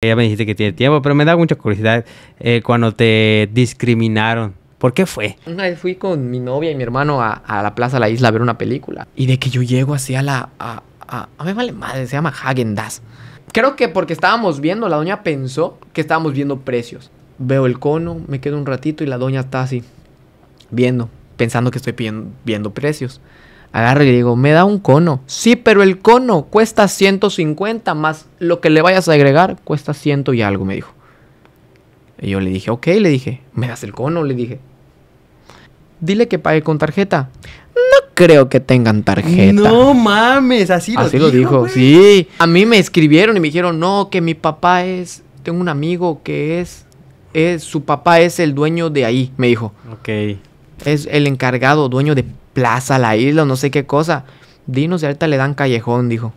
Ya me dijiste que tiene tiempo, pero me da mucha curiosidad eh, cuando te discriminaron. ¿Por qué fue? Una vez fui con mi novia y mi hermano a, la Plaza de la Isla a ver una película. Y de que yo llego así a la... A, a, me vale madre, se llama Hagen Das. Creo que porque estábamos viendo, la doña pensó que estábamos viendo precios. Veo el cono, me quedo un ratito y la doña está así, viendo, pensando que estoy viendo precios agarro y digo, me da un cono. Sí, pero el cono cuesta 150 más lo que le vayas a agregar, cuesta ciento y algo, me dijo. Y yo le dije, ok, le dije, me das el cono, le dije. Dile que pague con tarjeta. No creo que tengan tarjeta. No mames, así lo dijo. lo dijo, sí. A mí me escribieron y me dijeron, no, que mi papá es, tengo un amigo que es, es su papá es el dueño de ahí, me dijo. Ok es el encargado, dueño de Plaza La Isla no sé qué cosa. Dinos y ahorita le dan callejón, dijo.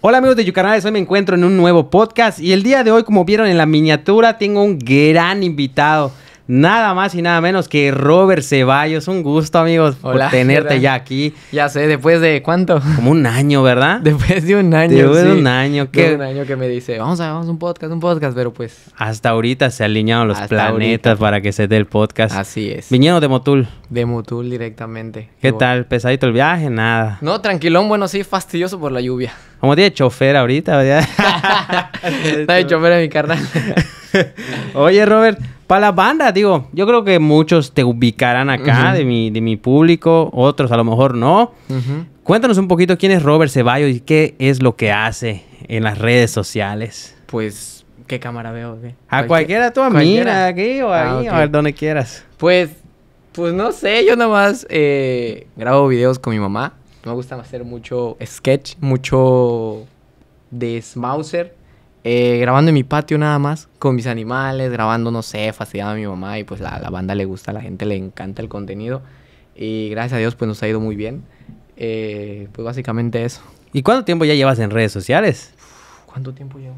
Hola amigos de Yucanales, hoy me encuentro en un nuevo podcast y el día de hoy, como vieron en la miniatura, tengo un gran invitado nada más y nada menos que Robert Ceballos. Un gusto, amigos, por tenerte ya aquí. Ya sé, después de cuánto? Como un año, ¿verdad? Después de un año. Después de un año. Que... un año que me dice, vamos a, vamos un podcast, un podcast, pero pues. Hasta ahorita se han alineado los planetas para que se dé el podcast. Así es. Vinieron de Motul. De Motul directamente. ¿Qué tal? ¿Pesadito el viaje? Nada. No, tranquilón, bueno, sí, fastidioso por la lluvia. Como tiene chofer ahorita, ¿verdad? Está de chofer en mi carnal. Oye, Robert, para la banda, digo, yo creo que muchos te ubicarán acá de, mi, de mi público, otros a lo mejor no. Cuéntanos un poquito quién es Robert Ceballos y qué es lo que hace en las redes sociales. Pues, ¿qué cámara veo? A cualquiera, tú a aquí o ah, ahí, a ver donde quieras. Pues, pues no sé, yo nomás eh, grabo videos con mi mamá. Me gusta hacer mucho sketch, mucho de Smauser eh, grabando en mi patio nada más, con mis animales, grabando, no sé, fastidiando a mi mamá y pues la, la, banda le gusta, a la gente le encanta el contenido y gracias a Dios pues nos ha ido muy bien. Eh, pues básicamente eso. ¿Y cuánto tiempo ya llevas en redes sociales? ¿Cuánto tiempo llevo?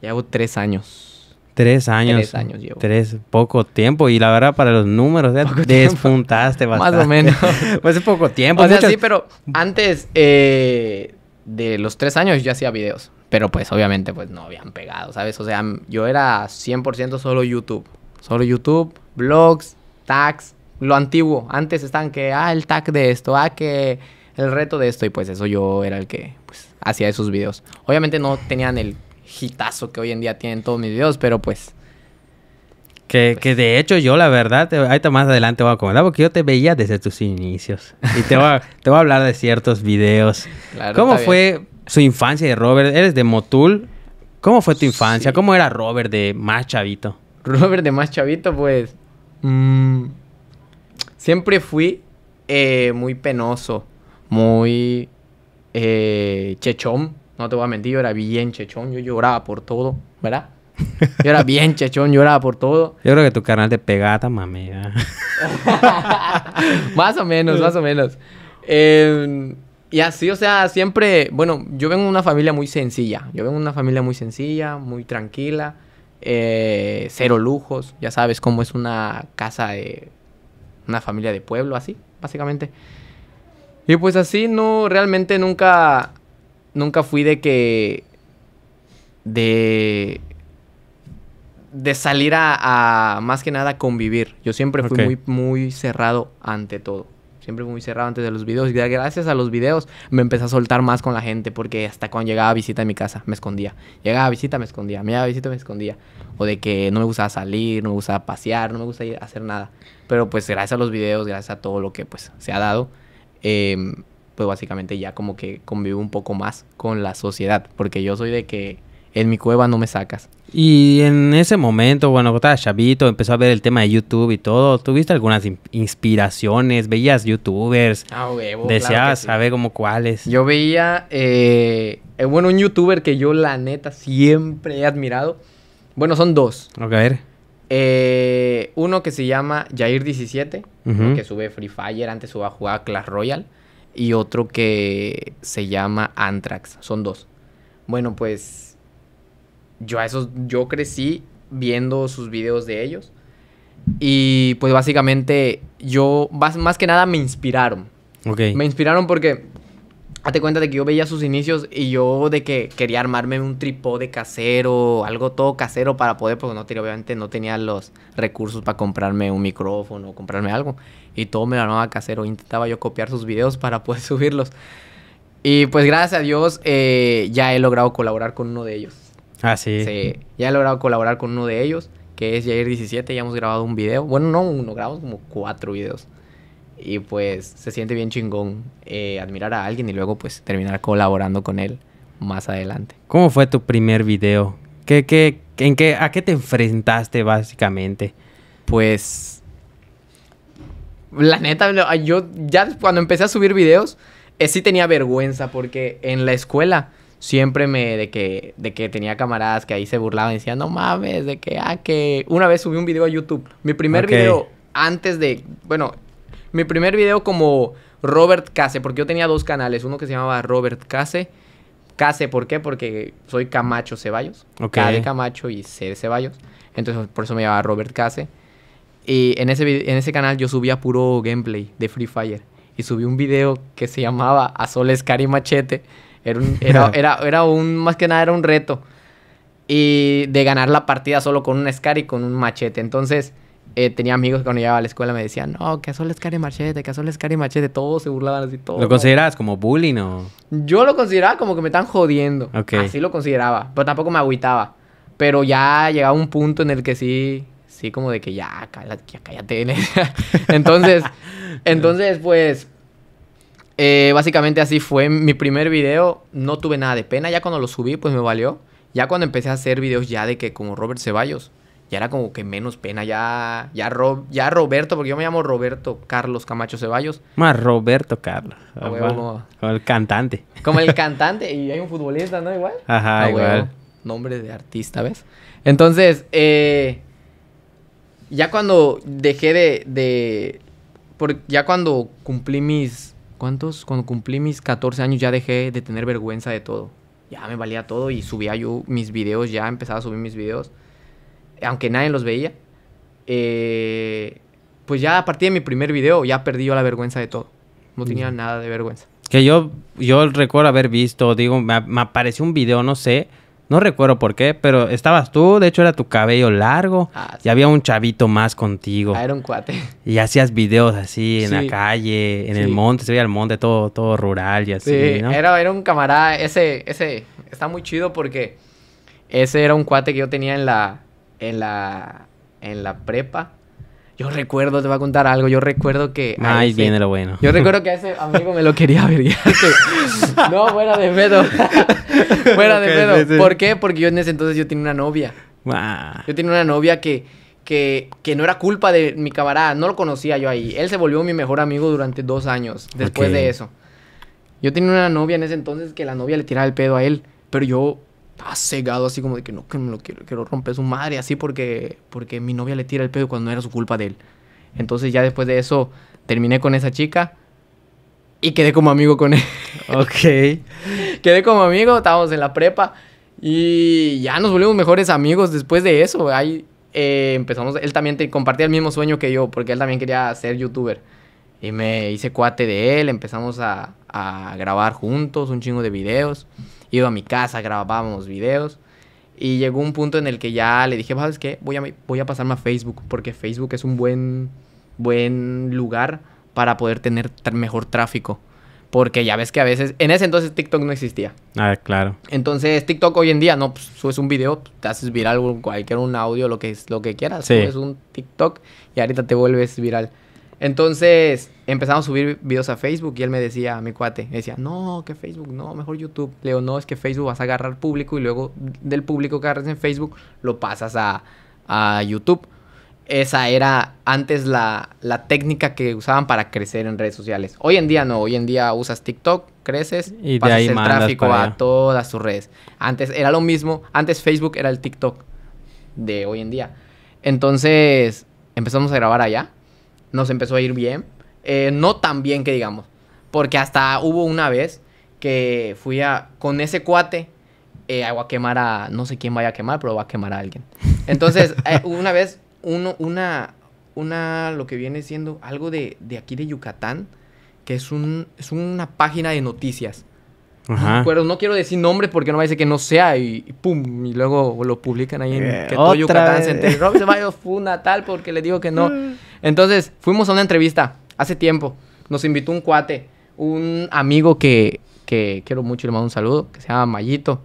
Llevo tres años. Tres años. Tres años llevo. Tres, poco tiempo. Y la verdad, para los números, eh, despuntaste bastante. Más o menos. pues es poco tiempo. sí, pero antes eh, de los tres años yo hacía videos. Pero pues obviamente pues no habían pegado, ¿sabes? O sea, yo era 100% solo YouTube. Solo YouTube, blogs, tags, lo antiguo. Antes estaban que, ah, el tag de esto, ah, que el reto de esto. Y pues eso yo era el que pues, hacía esos videos. Obviamente no tenían el hitazo que hoy en día tienen todos mis videos, pero pues... Que, pues de hecho yo la verdad, te, más adelante voy a comentar porque yo te veía desde tus inicios. Y te voy te voy a hablar de ciertos videos. ¿Cómo fue su infancia de Robert. Eres de Motul. ¿Cómo fue tu infancia? ¿Cómo era Robert de más chavito? Robert de más chavito, pues. Mmm, siempre fui eh, muy penoso, muy eh, chechón. No te voy a mentir, yo era bien chechón. Yo lloraba por todo, ¿verdad? Yo era bien chechón, lloraba por todo. Yo creo que tu canal de pegata, mami. más o menos, más o menos. Eh, y así, o sea, siempre, bueno, yo vengo de una familia muy sencilla, yo vengo de una familia muy sencilla, muy tranquila, eh, cero lujos, ya sabes cómo es una casa de una familia de pueblo, así, básicamente. Y pues así, no, realmente nunca, nunca fui de que, de, de salir a, más que nada convivir. Yo siempre fui muy cerrado ante todo. Siempre muy cerrado antes de los videos. Y gracias a los videos me empecé a soltar más con la gente. Porque hasta cuando llegaba a visita a mi casa, me escondía. Llegaba a visita, me escondía. Me llegaba visita, me escondía. O de que no me gustaba salir, no me gustaba pasear, no me gustaba hacer nada. Pero pues gracias a los videos, gracias a todo lo que pues se ha dado. Em, pues básicamente ya como que convivo un poco más con la sociedad. Porque yo soy de que en mi cueva no me sacas. Y en ese momento, bueno, estaba chavito, empezó a ver el tema de YouTube y todo. ¿Tuviste algunas inspiraciones? ¿Veías youtubers? Ah, ¿Deseabas saber como cuáles? Yo veía, eh, eh, bueno, un youtuber que yo la neta siempre he admirado. Bueno, son dos. Ok, a ver. Eh, uno que se llama Jair17, que sube Free Fire, antes suba a jugar Clash Royale. Y otro que se llama Antrax. Son dos. Bueno, pues yo a esos, yo crecí viendo sus videos de ellos. Y pues básicamente yo, más, que nada me inspiraron. Okay. Me inspiraron porque, Date cuenta de que yo veía sus inicios y yo de que quería armarme un trípode casero, algo todo casero para poder, porque no obviamente no tenía los recursos para comprarme un micrófono o comprarme algo. Y todo me lo armaba casero. Intentaba yo copiar sus videos para poder subirlos. Y pues gracias a Dios eh, ya he logrado colaborar con uno de ellos. Ah, sí. Sí. ya he logrado colaborar con uno de ellos, que es Jair17. Ya hemos grabado un video. Bueno, no uno, grabamos como cuatro videos. Y pues se siente bien chingón eh, admirar a alguien y luego pues terminar colaborando con él más adelante. ¿Cómo fue tu primer video? ¿Qué, qué, en qué, ¿A qué te enfrentaste básicamente? Pues... La neta, yo ya cuando empecé a subir videos, eh, sí tenía vergüenza porque en la escuela siempre me de que de que tenía camaradas que ahí se burlaban y decían, "No mames, de que ah que una vez subí un video a YouTube, mi primer video antes de, bueno, mi primer video como Robert Case, porque yo tenía dos canales, uno que se llamaba Robert Case Case, ¿por qué? Porque soy Camacho Ceballos. Ok. Camacho y C de Ceballos. Entonces, por eso me llamaba Robert Case. Y en ese, en ese canal yo subía puro gameplay de Free Fire. Y subí un video que se llamaba A Soles y Machete era un, era, era, era un, más que nada era un reto. Y de ganar la partida solo con un Scar y con un machete. Entonces, eh, tenía amigos que cuando llegaba a la escuela me decían, no, que solo Scar y machete, que solo Scar y machete. Todos se burlaban así, todo. ¿Lo considerabas como bullying o...? Yo lo consideraba como que me están jodiendo. Así lo consideraba. Pero tampoco me agüitaba. Pero ya llegaba un punto en el que sí... Sí, como de que ya, cállate. Ya cállate. entonces, entonces, pues, eh, básicamente así fue mi primer video. No tuve nada de pena. Ya cuando lo subí, pues me valió. Ya cuando empecé a hacer videos ya de que como Robert Ceballos, ya era como que menos pena. Ya, ya, Rob, ya Roberto, porque yo me llamo Roberto Carlos Camacho Ceballos. Más Roberto Carlos. como, el cantante. Como el cantante. Y hay un futbolista, ¿no? Igual. Ajá, igual. nombre de artista, ¿ves? Entonces, eh, ya cuando dejé de, de por, ya cuando cumplí mis cuántos, cuando cumplí mis 14 años ya dejé de tener vergüenza de todo. Ya me valía todo y subía yo mis videos, ya empezaba a subir mis videos, aunque nadie los veía. Eh, pues ya a partir de mi primer video ya perdí yo la vergüenza de todo. No tenía nada de vergüenza. Que yo, yo recuerdo haber visto, digo, me apareció un video, no sé, no recuerdo por qué, pero estabas tú, de hecho era tu cabello largo ah, y había un chavito más contigo. Ah, era un cuate. Y hacías videos así en la calle, en el monte, se veía el monte todo, todo rural y así, Era, era un camarada, ese, ese, está muy chido porque ese era un cuate que yo tenía en la, en la, en la prepa. Yo recuerdo, te voy a contar algo, yo recuerdo que... Ay, viene lo bueno. Yo recuerdo que a ese amigo me lo quería ver. no, fuera de pedo. fuera de pedo. ¿Por qué? Porque yo en ese entonces yo tenía una novia. Yo tenía una novia que, que, no era culpa de mi camarada, no lo conocía yo ahí. Él se volvió mi mejor amigo durante dos años después de eso. Yo tenía una novia en ese entonces que la novia le tiraba el pedo a él, pero yo estaba cegado así como de que no, que me lo quiero, quiero romper su madre, así porque, porque mi novia le tira el pedo cuando no era su culpa de él. Entonces ya después de eso terminé con esa chica y quedé como amigo con él. Ok. quedé como amigo, estábamos en la prepa y ya nos volvimos mejores amigos después de eso. Ahí eh, empezamos, él también te, compartía el mismo sueño que yo, porque él también quería ser youtuber. Y me hice cuate de él, empezamos a, a grabar juntos un chingo de videos iba a mi casa, grabábamos videos. Y llegó un punto en el que ya le dije, ¿sabes qué? Voy a, voy a pasarme a Facebook porque Facebook es un buen, buen lugar para poder tener mejor tráfico. Porque ya ves que a veces, en ese entonces TikTok no existía. Ah, claro. Entonces TikTok hoy en día, no, pues, subes un video, pues, te haces viral, cualquier un audio, lo que, lo que quieras. es un TikTok y ahorita te vuelves viral. Entonces empezamos a subir videos a Facebook y él me decía, mi cuate, decía, no, que Facebook, no, mejor YouTube. Le digo, no, es que Facebook vas a agarrar público y luego del público que agarras en Facebook lo pasas a, YouTube. Esa era antes la, técnica que usaban para crecer en redes sociales. Hoy en día no, hoy en día usas TikTok, creces y pasas el tráfico a todas tus redes. Antes era lo mismo, antes Facebook era el TikTok de hoy en día. Entonces empezamos a grabar allá nos empezó a ir bien. Eh, no tan bien que digamos. Porque hasta hubo una vez que fui a, con ese cuate, eh, a quemar a, no sé quién vaya a quemar, pero va a quemar a alguien. Entonces, hubo eh, una vez, uno, una, una, lo que viene siendo algo de, de aquí de Yucatán, que es, un, es una página de noticias. Pero no quiero decir nombres porque no me a que no sea y, pum, y luego lo publican ahí en que todo Yucatán se enteró. Rob fue natal porque le digo que no. Mm. Entonces, fuimos a una entrevista hace tiempo. Nos invitó un cuate, un amigo que, quiero mucho y le mando un saludo, que se llama Mayito.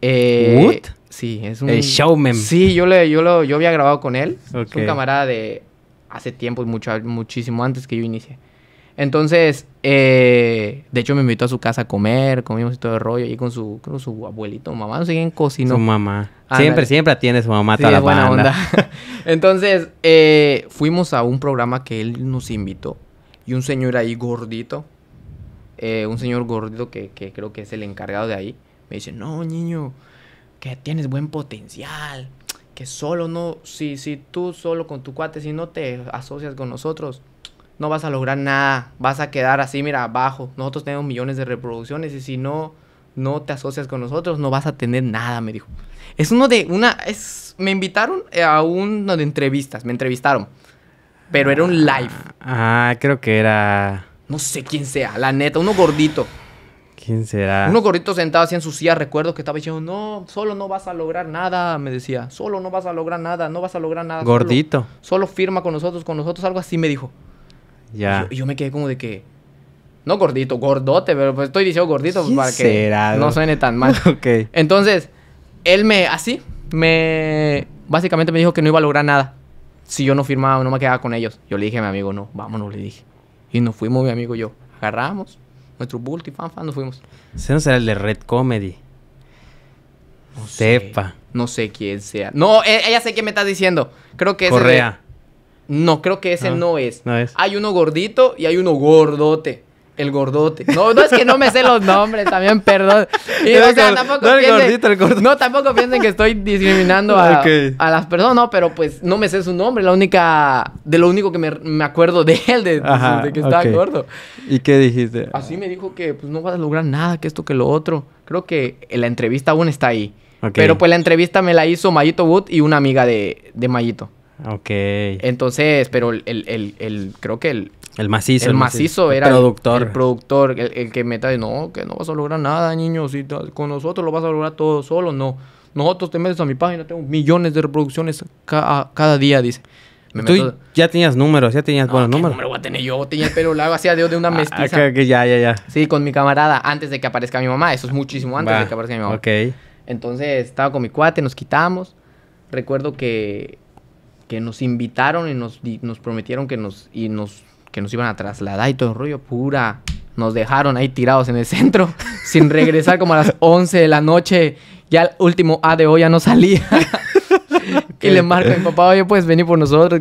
Eh, Sí, es un... showman. Sí, yo, le, yo, había grabado con él. un camarada de hace tiempo, muchísimo antes que yo inicie. Entonces, eh, de hecho me invitó a su casa a comer, comimos y todo el rollo, y con su, creo, su abuelito, mamá, no siguen cocinando. Su mamá. Ah, siempre, siempre atiende su mamá sí, toda la buena onda. Entonces, eh, fuimos a un programa que él nos invitó, y un señor ahí gordito, eh, un señor gordito que, creo que es el encargado de ahí, me dice, no, niño, que tienes buen potencial, que solo no, si, si tú solo con tu cuate, si no te asocias con nosotros, no vas a lograr nada, vas a quedar así, mira, abajo. Nosotros tenemos millones de reproducciones y si no, no te asocias con nosotros, no vas a tener nada, me dijo. Es uno de una, es, me invitaron a uno de entrevistas, me entrevistaron, pero era un live. Ah, ah, creo que era... No sé quién sea, la neta, uno gordito. ¿Quién será? Uno gordito sentado así en su silla, recuerdo que estaba diciendo, no, solo no vas a lograr nada, me decía, solo no vas a lograr nada, no vas a lograr nada. Gordito. solo firma con nosotros, con nosotros, algo así me dijo. Pues yo, me quedé como de que. No gordito, gordote, pero pues estoy diciendo gordito para que no suene tan mal. Entonces, él me, así, me. Básicamente me dijo que no iba a lograr nada. Si yo no firmaba, no me quedaba con ellos. Yo le dije a mi amigo, no, vámonos, le dije. Y nos fuimos, mi amigo y yo. Agarramos nuestro bulto y nos fuimos. Ese no será el de Red Comedy. No Sepa. Sé. No sé quién sea. No, e, ella sé quién me está diciendo. Creo que es. Correa. No, creo que ese no, no es. No es. Hay uno gordito y hay uno gordote. El gordote. No, no es que no me sé los nombres, también, perdón. tampoco no, el gordito, el no, tampoco piensen que estoy discriminando a, las personas, no, pero pues no me sé su nombre. La única, de lo único que me, acuerdo de él, de, que estaba gordo. ¿Y qué dijiste? Así me dijo que pues no vas a lograr nada, que esto, que lo otro. Creo que la entrevista aún está ahí. Pero pues la entrevista me la hizo Mayito Wood y una amiga de, de Mayito. Ok. Entonces, pero el, el, el, creo que el, el macizo. El, macizo, era el productor. El, productor, el, que meta, de, no, que no vas a lograr nada, niño. Si con nosotros lo vas a lograr todo solo, no. Nosotros te metes a mi página, tengo millones de reproducciones cada día, dice. Tú ya tenías números, ya tenías buenos números. número voy a tener yo? Tenía el pelo largo, hacía de una ah, mestiza. Ah, ya, ya, ya. Sí, con mi camarada, antes de que aparezca mi mamá. Eso es muchísimo antes de que aparezca mi mamá. Ok. Entonces, estaba con mi cuate, nos quitamos. Recuerdo que que nos invitaron y nos, prometieron que nos, y nos, que nos iban a trasladar y todo el rollo, pura. Nos dejaron ahí tirados en el centro, sin regresar como a las 11 de la noche. Ya el último A de hoy ya no salía. y le marca a mi papá, oye, pues venir por nosotros,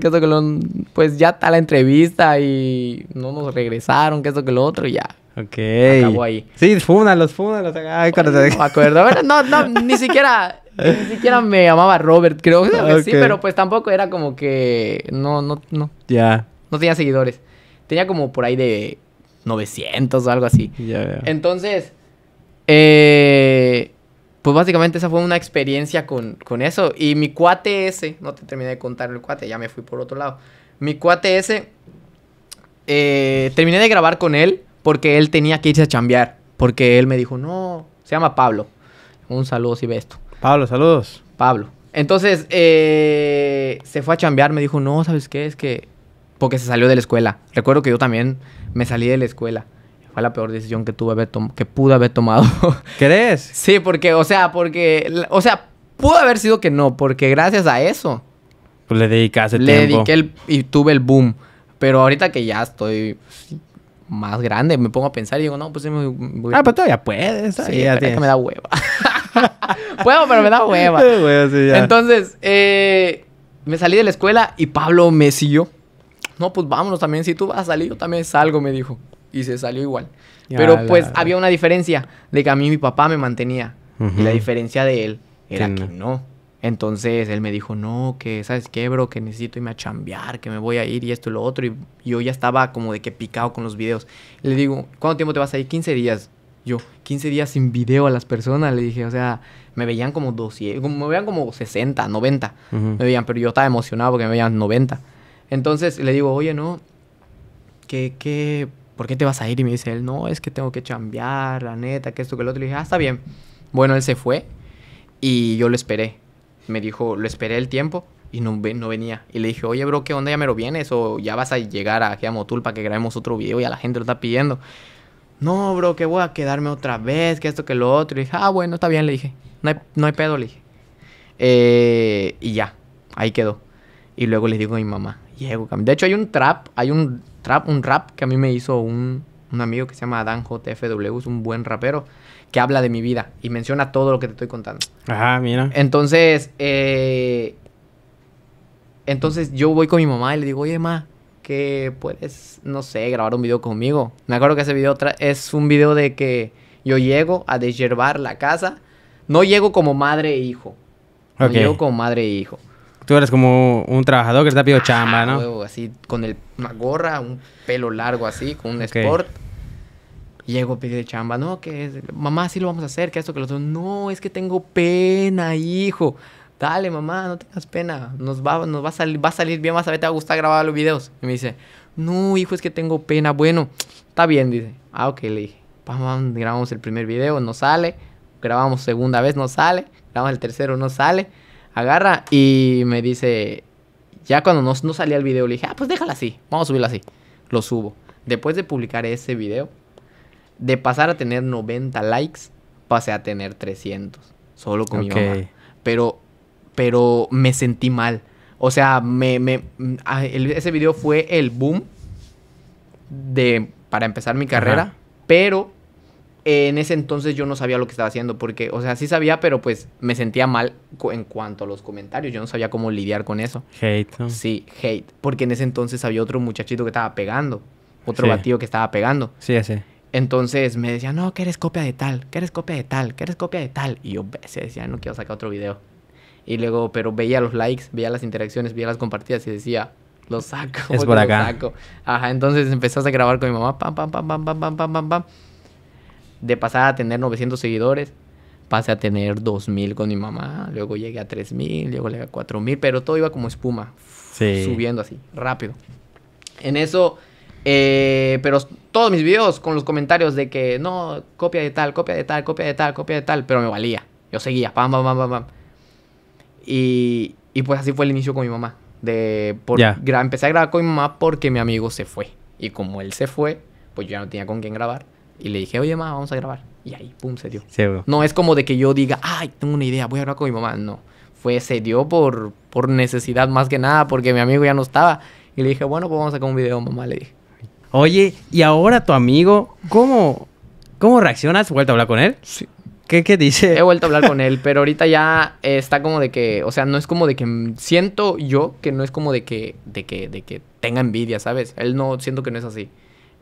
Pues ya está la entrevista y no nos regresaron, que esto que lo otro, y ya. Ok. Acabó ahí. Sí, fúnalos, fúnalos. Ay, cuando... no, no, no, ni siquiera ni siquiera me llamaba Robert, creo. que Sí, pero pues tampoco era como que. No, no, no. Ya. No tenía seguidores. Tenía como por ahí de 900 o algo así. Ya, Entonces. Eh, pues básicamente esa fue una experiencia con, eso. Y mi cuate ese, no te terminé de contar el cuate, ya me fui por otro lado. Mi cuate ese, eh, terminé de grabar con él porque él tenía que irse a chambear. Porque él me dijo, no, se llama Pablo. Un saludo si ves esto. Pablo, saludos. Pablo. Entonces, eh, se fue a chambear, me dijo, no, ¿sabes qué? Es que... Porque se salió de la escuela. Recuerdo que yo también me salí de la escuela. Fue la peor decisión que tuve que pude haber tomado. ¿Crees? sí, porque, o sea, porque... O sea, pudo haber sido que no, porque gracias a eso... Pues le dedicaste le tiempo. Le dediqué y tuve el boom. Pero ahorita que ya estoy pues, más grande, me pongo a pensar y digo, no, pues sí me voy. Ah, pero todavía puedes. sí, ya que me da hueva. Puedo, pero me da hueva. Entonces, eh, me salí de la escuela y Pablo me siguió. No, pues vámonos también. Si tú vas a salir, yo también salgo, me dijo. Y se salió igual. pero pues había una diferencia de que a mí mi papá me mantenía. Y la diferencia de él era que no. Entonces él me dijo, no, que sabes qué, bro, que necesito irme a chambear, que me voy a ir y esto y lo otro. Y yo ya estaba como de que picado con los videos. Le digo, ¿cuánto tiempo te vas a ir? 15 días. Yo, 15 días sin video a las personas, le dije, o sea, me veían como 200, como, me veían como 60, 90. Me veían, pero yo estaba emocionado porque me veían 90. Entonces le digo, oye, no, qué? qué ¿por qué te vas a ir? Y me dice él, no, es que tengo que chambear, la neta, que esto, que lo otro. Le dije, ah, está bien. Bueno, él se fue y yo lo esperé. Me dijo, lo esperé el tiempo y no, no venía. Y le dije, oye, bro, ¿qué onda? ¿Ya me lo vienes? ¿O ya vas a llegar a Motul para que grabemos otro video y a la gente lo está pidiendo? no, bro, que voy a quedarme otra vez, que esto, que lo otro. Y dije, ah, bueno, está bien, le dije. No hay, no hay pedo, le dije. Eh, y ya, ahí quedó. Y luego le digo a mi mamá, llego. De hecho, hay un trap, hay un trap, un rap que a mí me hizo un, amigo que se llama Adán JFW, es un buen rapero, que habla de mi vida y menciona todo lo que te estoy contando. Ajá, mira. Entonces, eh, entonces yo voy con mi mamá y le digo, oye, ma, que puedes, no sé, grabar un video conmigo. Me acuerdo que ese video es un video de que yo llego a desherbar la casa. No llego como madre e hijo. No llego como madre e hijo. Tú eres como un trabajador que está pidiendo chamba, ¿no? así, con el, una gorra, un pelo largo así, con un sport. Llego a chamba, no, que mamá, sí lo vamos a hacer, que esto, que lo No, es que tengo pena, hijo dale mamá, no tengas pena, nos va, nos va a salir, va a salir bien, más a ver, te va a gustar grabar los videos. Y me dice, no, hijo, es que tengo pena, bueno, está bien, dice. Ah, ok, le dije, vamos, grabamos el primer video, no sale, grabamos segunda vez, no sale, grabamos el tercero, no sale. Agarra y me dice, ya cuando no, no salía el video, le dije, ah, pues déjala así, vamos a subirla así. Lo subo. Después de publicar ese video, de pasar a tener 90 likes, pasé a tener 300, solo con mi mamá. Pero pero me sentí mal. O sea, me, me mm, ah, ese video fue el boom de, para empezar mi carrera, pero en ese entonces yo no sabía lo que estaba haciendo, porque, o sea, sí sabía, pero pues me sentía mal en cuanto a los comentarios, yo no sabía cómo lidiar con eso. Hate. ¿no? Sí, hate, porque en ese entonces había otro muchachito que estaba pegando, otro batido que estaba pegando. Sí, sí. Entonces me decía, no, que eres copia de tal, que eres copia de tal, que eres copia de tal. Y yo se decía, no quiero sacar otro video. Y luego, pero veía los likes, veía las interacciones, veía las compartidas y decía, lo saco. Es Lo saco. Ajá, entonces empezaste a grabar con mi mamá, pam, pam, pam, pam, pam, pam, pam, pam, pam. De pasar a tener 900 seguidores, pasé a tener 2000 con mi mamá, luego llegué a 3000, luego llegué a 4000, pero todo iba como espuma, subiendo así, rápido. En eso, pero todos mis videos con los comentarios de que no, copia de tal, copia de tal, copia de tal, copia de tal, pero me valía. Yo seguía, pam, pam, pam, pam, pam. Y, y pues así fue el inicio con mi mamá. De por, Empecé a grabar con mi mamá porque mi amigo se fue. Y como él se fue, pues yo ya no tenía con quién grabar. Y le dije, oye, mamá, vamos a grabar. Y ahí, pum, se dio. no es como de que yo diga, ay, tengo una idea, voy a grabar con mi mamá. No. Fue, se dio por, por necesidad más que nada, porque mi amigo ya no estaba. Y le dije, bueno, pues vamos a sacar un video, mamá, le dije. Oye, y ahora tu amigo, ¿cómo, cómo reaccionas? ¿Vuelta a hablar con él? Sí. ¿Qué, ¿Qué, dice? He vuelto a hablar con él, pero ahorita ya está como de que, o sea, no es como de que siento yo que no es como de que, de que, de que tenga envidia, ¿sabes? Él no, siento que no es así.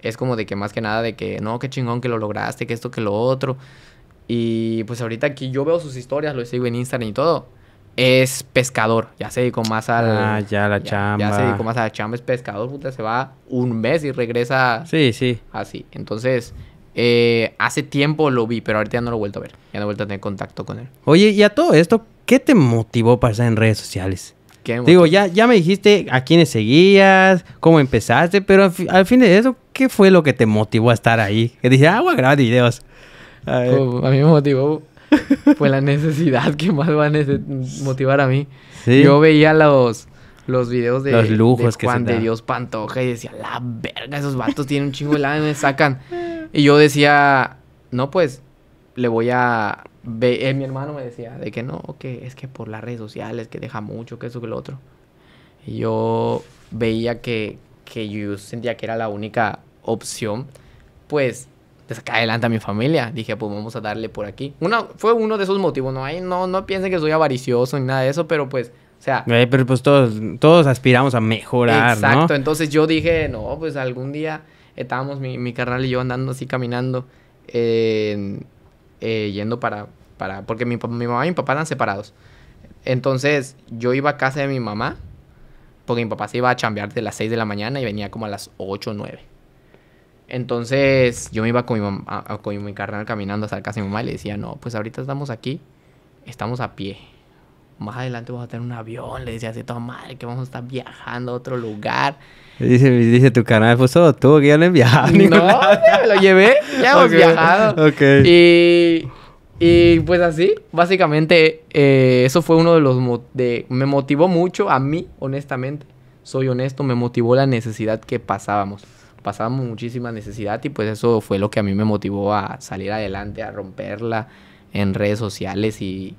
Es como de que más que nada de que, no, qué chingón que lo lograste, que esto, que lo otro. Y pues ahorita aquí yo veo sus historias, lo sigo en Instagram y todo. Es pescador, ya se dedicó más al... Ah, ya la chamba. Ya se dedicó más a la chamba, es pescador, puta, se va un mes y regresa... Sí, sí. Así, entonces eh, hace tiempo lo vi, pero ahorita ya no lo he vuelto a ver. Ya no he vuelto a tener contacto con él. Oye, y a todo esto, ¿qué te motivó para estar en redes sociales? ¿Qué Digo, ya, ya me dijiste a quiénes seguías, cómo empezaste, pero al, fin de eso, ¿qué fue lo que te motivó a estar ahí? Que dije, ah, voy a grabar videos. A, a mí me motivó Fue la necesidad que más va a motivar a mí. Yo veía los los videos de, los lujos Juan de Dios Pantoja y decía, la verga, esos vatos tienen un chingo de lana y me sacan. Y yo decía, no, pues, le voy a... Eh, mi hermano me decía de que no, que es que por las redes sociales, que deja mucho, que eso, que lo otro. Y yo veía que, que yo sentía que era la única opción, pues, de sacar adelante a mi familia. Dije, pues vamos a darle por aquí. Una, fue uno de esos motivos, no, hay no, no piensen que soy avaricioso ni nada de eso, pero pues o sea. pero pues todos, todos aspiramos a mejorar. Exacto. Entonces yo dije, no, pues algún día estábamos mi, mi carnal y yo andando así caminando, eh, yendo para, para. Porque mi, mamá y mi papá eran separados. Entonces yo iba a casa de mi mamá, porque mi papá se iba a chambear de las 6 de la mañana y venía como a las 8 o 9. Entonces yo me iba con mi, mamá, con mi carnal caminando hasta la casa de mi mamá y le decía, no, pues ahorita estamos aquí, estamos a pie más adelante vamos a tener un avión, le decía así, toda madre, que vamos a estar viajando a otro lugar. Dice, dice tu canal, fue pues solo tú, que ya no he viajado. No, lo llevé, ya hemos viajado. Y, y, pues así, básicamente, eh, eso fue uno de los... De, me motivó mucho a mí, honestamente, soy honesto, me motivó la necesidad que pasábamos. Pasábamos muchísima necesidad y pues eso fue lo que a mí me motivó a salir adelante, a romperla en redes sociales y,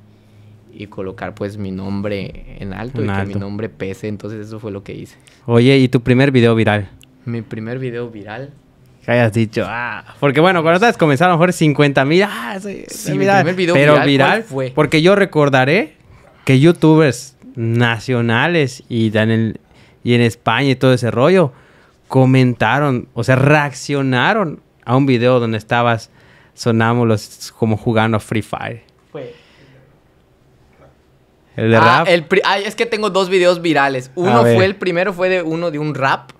y colocar pues mi nombre en alto y que mi nombre pese. Entonces eso fue lo que hice. Oye, ¿y tu primer video viral? Mi primer video viral. Que hayas dicho, ah, porque bueno, cuando estás comenzando a lo mejor 50 mil, ah, sí, sí, mi primer video pero viral, fue. Porque yo recordaré que youtubers nacionales y en, y en España y todo ese rollo comentaron, o sea, reaccionaron a un video donde estabas ...sonábamos como jugando a Free Fire. Fue el de ah, rap. es que tengo dos videos virales. Uno fue el primero, fue de uno de un rap.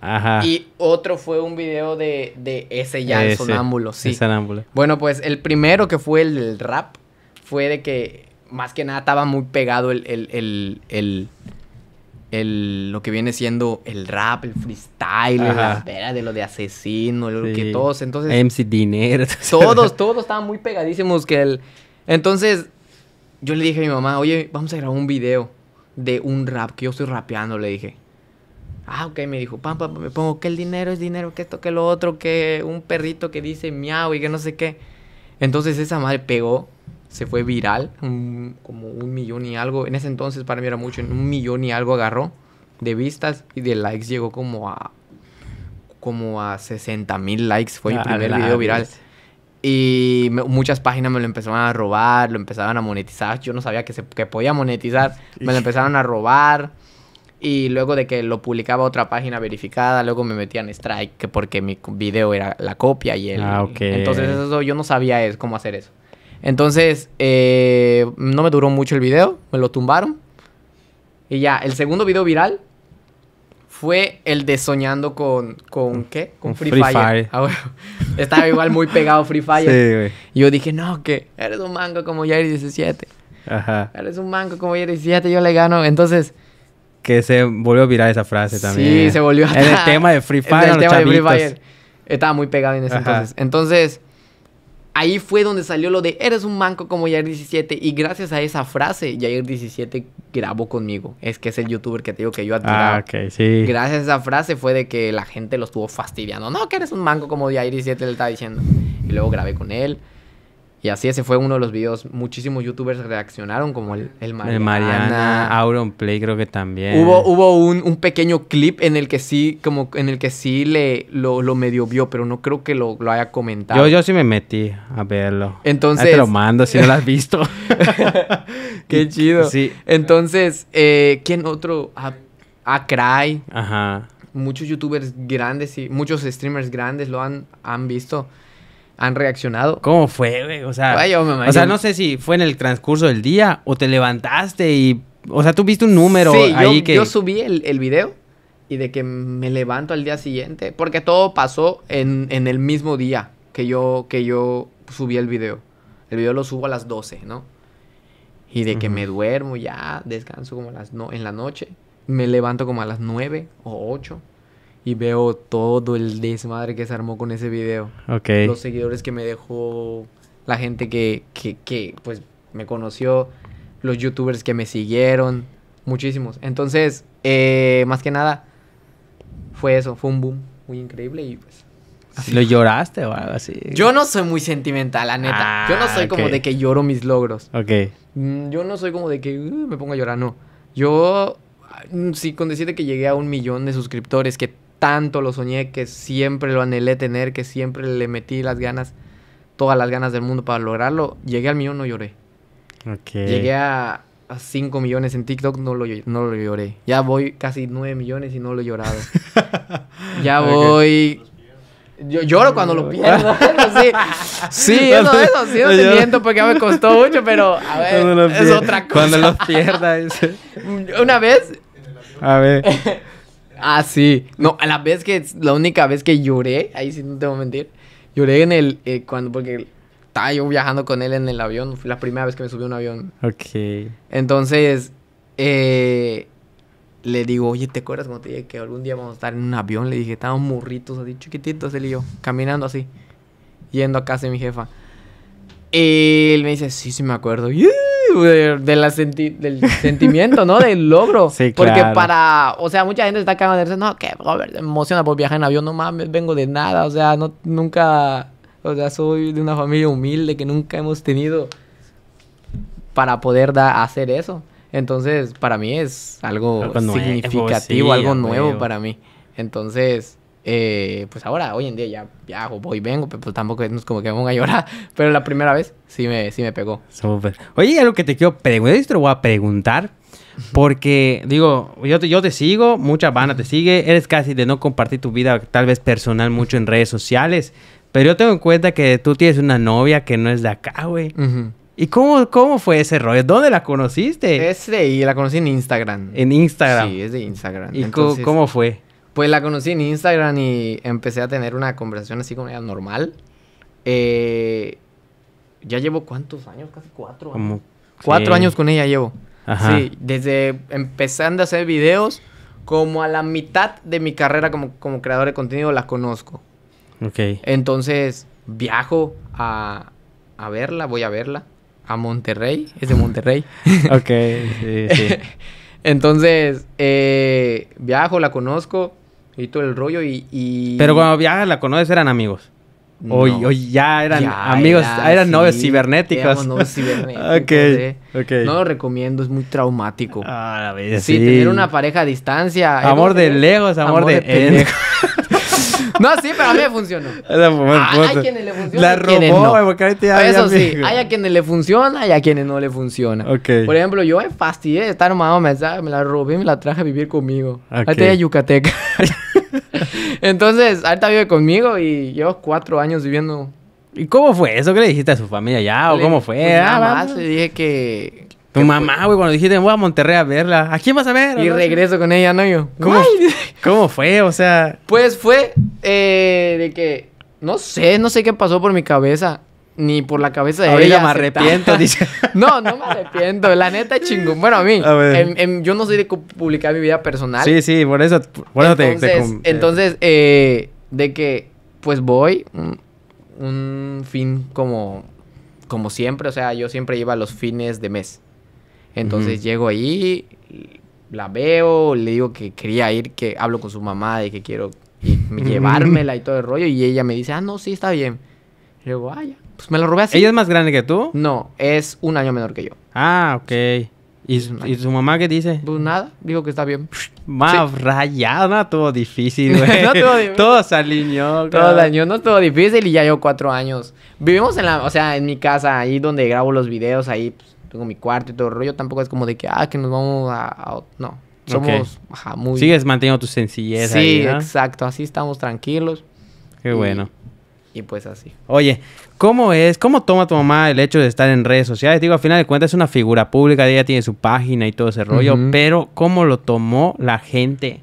Ajá. Y otro fue un video de, ese ya, el sonámbulo, sí. El sonámbulo. Bueno, pues el primero que fue el del rap fue de que más que nada estaba muy pegado el, el, el, lo que viene siendo el rap, el freestyle, la de lo de asesino, lo que todos, entonces... MC Dinero. Todos, todos estaban muy pegadísimos que el... Entonces, yo le dije a mi mamá, oye, vamos a grabar un video de un rap, que yo estoy rapeando, le dije. Ah, ok, me dijo, pam, pam, me pongo que el dinero es dinero, que esto, que lo otro, que un perrito que dice miau y que no sé qué. Entonces esa madre pegó, se fue viral, como un millón y algo. En ese entonces para mí era mucho, en un millón y algo agarró de vistas y de likes llegó como a como a 60 mil likes. Fue mi primer video viral. Y muchas páginas me lo empezaban a robar, lo empezaban a monetizar. Yo no sabía que, se, podía monetizar. Me lo empezaron a robar. Y luego de que lo publicaba otra página verificada, luego me metían strike porque mi video era la copia y el... Ah, ok. Entonces eso yo no sabía es cómo hacer eso. Entonces eh, no me duró mucho el video, me lo tumbaron. Y ya, el segundo video viral fue el de soñando con... ¿Con qué? Con, Free, Fire. Ah, Estaba igual muy pegado Free Fire. Sí, Y yo dije, no, que eres un mango como Jair 17. Ajá. Eres un mango como Jair 17, yo le gano. Entonces... Que se volvió a virar esa frase también. Sí, ¿eh? se volvió a... En el tema de Free Fire. En el tema de Free Fire. Estaba muy pegado en ese entonces. Entonces ahí fue donde salió lo de eres un manco como Jair 17 y gracias a esa frase Jair 17 grabó conmigo. Es que es el youtuber que te digo que yo admiro. Ah, ok, sí. Gracias a esa frase fue de que la gente lo estuvo fastidiando. No, que eres un manco como Jair 17 le estaba diciendo. Y luego grabé con él. Y así ese fue uno de los videos. Muchísimos youtubers reaccionaron, como el, Mariana. El Mariana, Auron Play creo que también. Hubo, hubo un, pequeño clip en el que sí, como en el que sí le lo, medio vio, pero no creo que lo, haya comentado. Yo, yo sí me metí a verlo. Entonces. te lo mando si no lo has visto. Qué chido. Sí. Entonces, eh, ¿quién otro? A, ah, ah, Cry. Ajá. Muchos youtubers grandes y muchos streamers grandes lo han, han visto han reaccionado. ¿Cómo fue, güey? O sea, o sea, no sé si fue en el transcurso del día o te levantaste y, o sea, tú viste un número ahí yo, que... yo subí el, el, video y de que me levanto al día siguiente, porque todo pasó en, el mismo día que yo, que yo subí el video. El video lo subo a las 12, ¿no? Y de que me duermo ya, descanso como las no en la noche, me levanto como a las 9 o 8 y veo todo el desmadre que se armó con ese video. Ok. Los seguidores que me dejó, la gente que, que, pues me conoció, los youtubers que me siguieron, muchísimos. Entonces, eh, más que nada, fue eso, fue un boom muy increíble y pues... ¿Lo lloraste o algo así? Yo no soy muy sentimental, la neta. Ah, mm, yo no soy como de que lloro mis logros. Ok. Yo no soy como de que me pongo a llorar, no. Yo, mm, sí, con decirte que llegué a un millón de suscriptores, que tanto lo soñé, que siempre lo anhelé tener, que siempre le metí las ganas, todas las ganas del mundo para lograrlo, llegué al millón, no lloré. Okay. Llegué a, 5 millones en TikTok, no lo, no lloré. Ya voy casi 9 millones y no lo he llorado. ya voy... Yo lloro cuando lo pierdo. sí, sí eso, eso, sí, no te porque me costó mucho, pero es otra cosa. Cuando pierda, pierdas. Una vez... A ver. Ah, sí. No, a la vez que, la única vez que lloré, ahí sí no te voy a mentir, lloré en el, eh, cuando, porque estaba yo viajando con él en el avión, fue la primera vez que me subí a un avión. Ok. Entonces, eh, le digo, oye, ¿te acuerdas cuando te dije que algún día vamos a estar en un avión? Le dije, estábamos murritos así chiquititos, él y yo, caminando así, yendo a casa de mi jefa. Y él me dice, sí, sí me acuerdo. Uh, de la senti del sentimiento, ¿no? Del logro. Sí, Porque para... O sea, mucha gente está acá de No, que, Robert, emociona por viajar en avión. No mames, vengo de nada. O sea, no, nunca... O sea, soy de una familia humilde que nunca hemos tenido para poder hacer eso. Entonces, para mí es algo, significativo, algo nuevo para mí. Entonces, eh, pues ahora, hoy en día ya viajo, voy, vengo, pero pues, tampoco es como que me a llorar. Pero la primera vez sí me, sí me pegó. Oye, algo que te quiero preguntar, voy a preguntar. Porque, digo, yo te, yo te sigo, mucha banda te sigue, eres casi de no compartir tu vida tal vez personal mucho en redes sociales, pero yo tengo en cuenta que tú tienes una novia que no es de acá, güey. ¿Y cómo, cómo fue ese rollo? ¿Dónde la conociste? Es de, y la conocí en Instagram. En Instagram. Sí, es de Instagram. ¿Y cómo fue? Pues la conocí en Instagram y empecé a tener una conversación así con ella normal. Eh, ya llevo cuántos años, casi cuatro años. cuatro años con ella llevo. Ajá. Sí, desde empezando a hacer videos, como a la mitad de mi carrera como, como creador de contenido la conozco. Ok. Entonces viajo a, verla, voy a verla. A Monterrey, es de Monterrey. ok, sí, sí. Entonces, eh, viajo, la conozco y todo el rollo y... Pero cuando viajas la conoces, eran amigos. hoy O, ya eran amigos, eran sí, cibernéticas cibernéticos. ¿eh? No lo recomiendo, es muy traumático. Ah, sí, tener una pareja a distancia. Amor ¿eh? de lejos, amor, de No, sí, pero a mí me funcionó. Ah, hay quienes le funcionan. La robó, ya, Eso sí, hay a quienes le funciona y a quienes no le funciona. Por ejemplo, yo me fastidié de estar armado me la robé, y me la traje a vivir conmigo. Okay. Ahorita de Yucateca. Entonces, ahorita vive conmigo y llevo cuatro años viviendo. ¿Y cómo fue eso que le dijiste a su familia ya? ¿O cómo fue? Pues, nada ah, más le dije que tu mamá, güey, cuando dijiste, voy a Monterrey a verla. ¿A quién vas a ver? Y regreso con ella, ¿no? Yo, ¿Cómo, ¿Cómo fue? O sea... Pues fue eh, de que... No sé, no sé qué pasó por mi cabeza. Ni por la cabeza de Ahora ella. me arrepiento, dice. no, no me arrepiento. La neta, chingón. Bueno, a mí. yo no soy de publicar mi vida personal. Sí, sí, por eso, entonces, te, Entonces, eh. Eh, de que... Pues voy... Un, fin como como siempre, o sea, yo siempre iba a los fines de mes. Entonces llego ahí, la veo, le digo que quería ir, que hablo con su mamá de que quiero llevármela y todo el rollo. Y ella me dice, ah, no, sí, está bien. Y digo, vaya, ah, pues me la robé así. ¿Ella es más grande que tú? No, es un año menor que yo. Ah, ok. ¿Y, su mamá qué dice? Pues nada, digo que está bien. Más rayada, todo difícil, güey. todo, salió todo salió Todo no todo difícil y ya llevo cuatro años. Vivimos en la, o sea, en mi casa, ahí donde grabo los videos, ahí pues, tengo mi cuarto y todo el rollo, tampoco es como de que, ah, que nos vamos a... no, somos ajá, Sigues manteniendo tu sencillez. Sí, exacto, así estamos tranquilos. Qué bueno. Y pues así. Oye, ¿cómo es, cómo toma tu mamá el hecho de estar en redes sociales? Digo, al final de cuentas es una figura pública, ella tiene su página y todo ese rollo, pero ¿cómo lo tomó la gente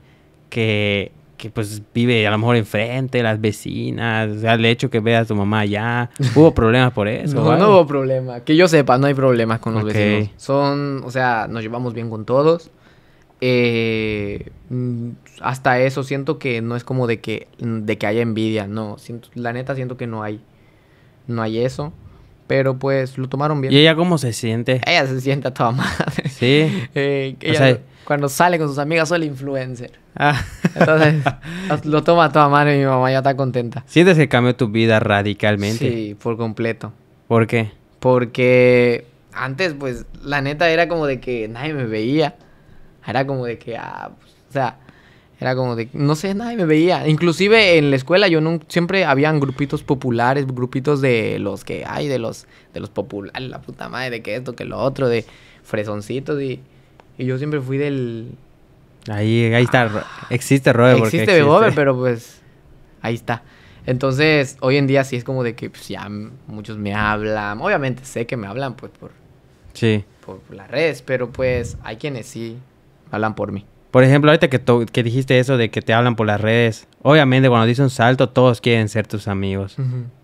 que que pues vive a lo mejor enfrente, las vecinas, o sea, el hecho que vea a tu mamá allá. ¿Hubo problemas por eso? no, hubo problema. Que yo sepa, no hay problemas con los vecinos. Son, o sea, nos llevamos bien con todos. Eh, mm, hasta eso siento que no es como de que, de que haya envidia, no. la neta siento que no hay. No hay eso. Pero pues lo tomaron bien. ¿Y ella cómo se siente? Ella se siente a toda madre. Sí. Eh, cuando sale con sus amigas soy el influencer. Ah. Entonces lo toma a toda mano y mi mamá ya está contenta. ¿Sientes que cambió tu vida radicalmente? Sí, por completo. ¿Por qué? Porque antes, pues, la neta era como de que nadie me veía. Era como de que, ah, pues, o sea, era como de, no sé, nadie me veía. Inclusive en la escuela yo nunca, siempre habían grupitos populares, grupitos de los que hay, de los, de los populares, la puta madre, de que esto, que lo otro, de fresoncitos y... Y yo siempre fui del... Ahí, ahí está. Ah, existe Robert. Existe, existe. pero pues ahí está. Entonces, hoy en día sí es como de que pues, ya muchos me hablan. Obviamente sé que me hablan pues por... Sí. Por, las redes, pero pues hay quienes sí hablan por mí. Por ejemplo, ahorita que, que dijiste eso de que te hablan por las redes, obviamente cuando dices un salto todos quieren ser tus amigos.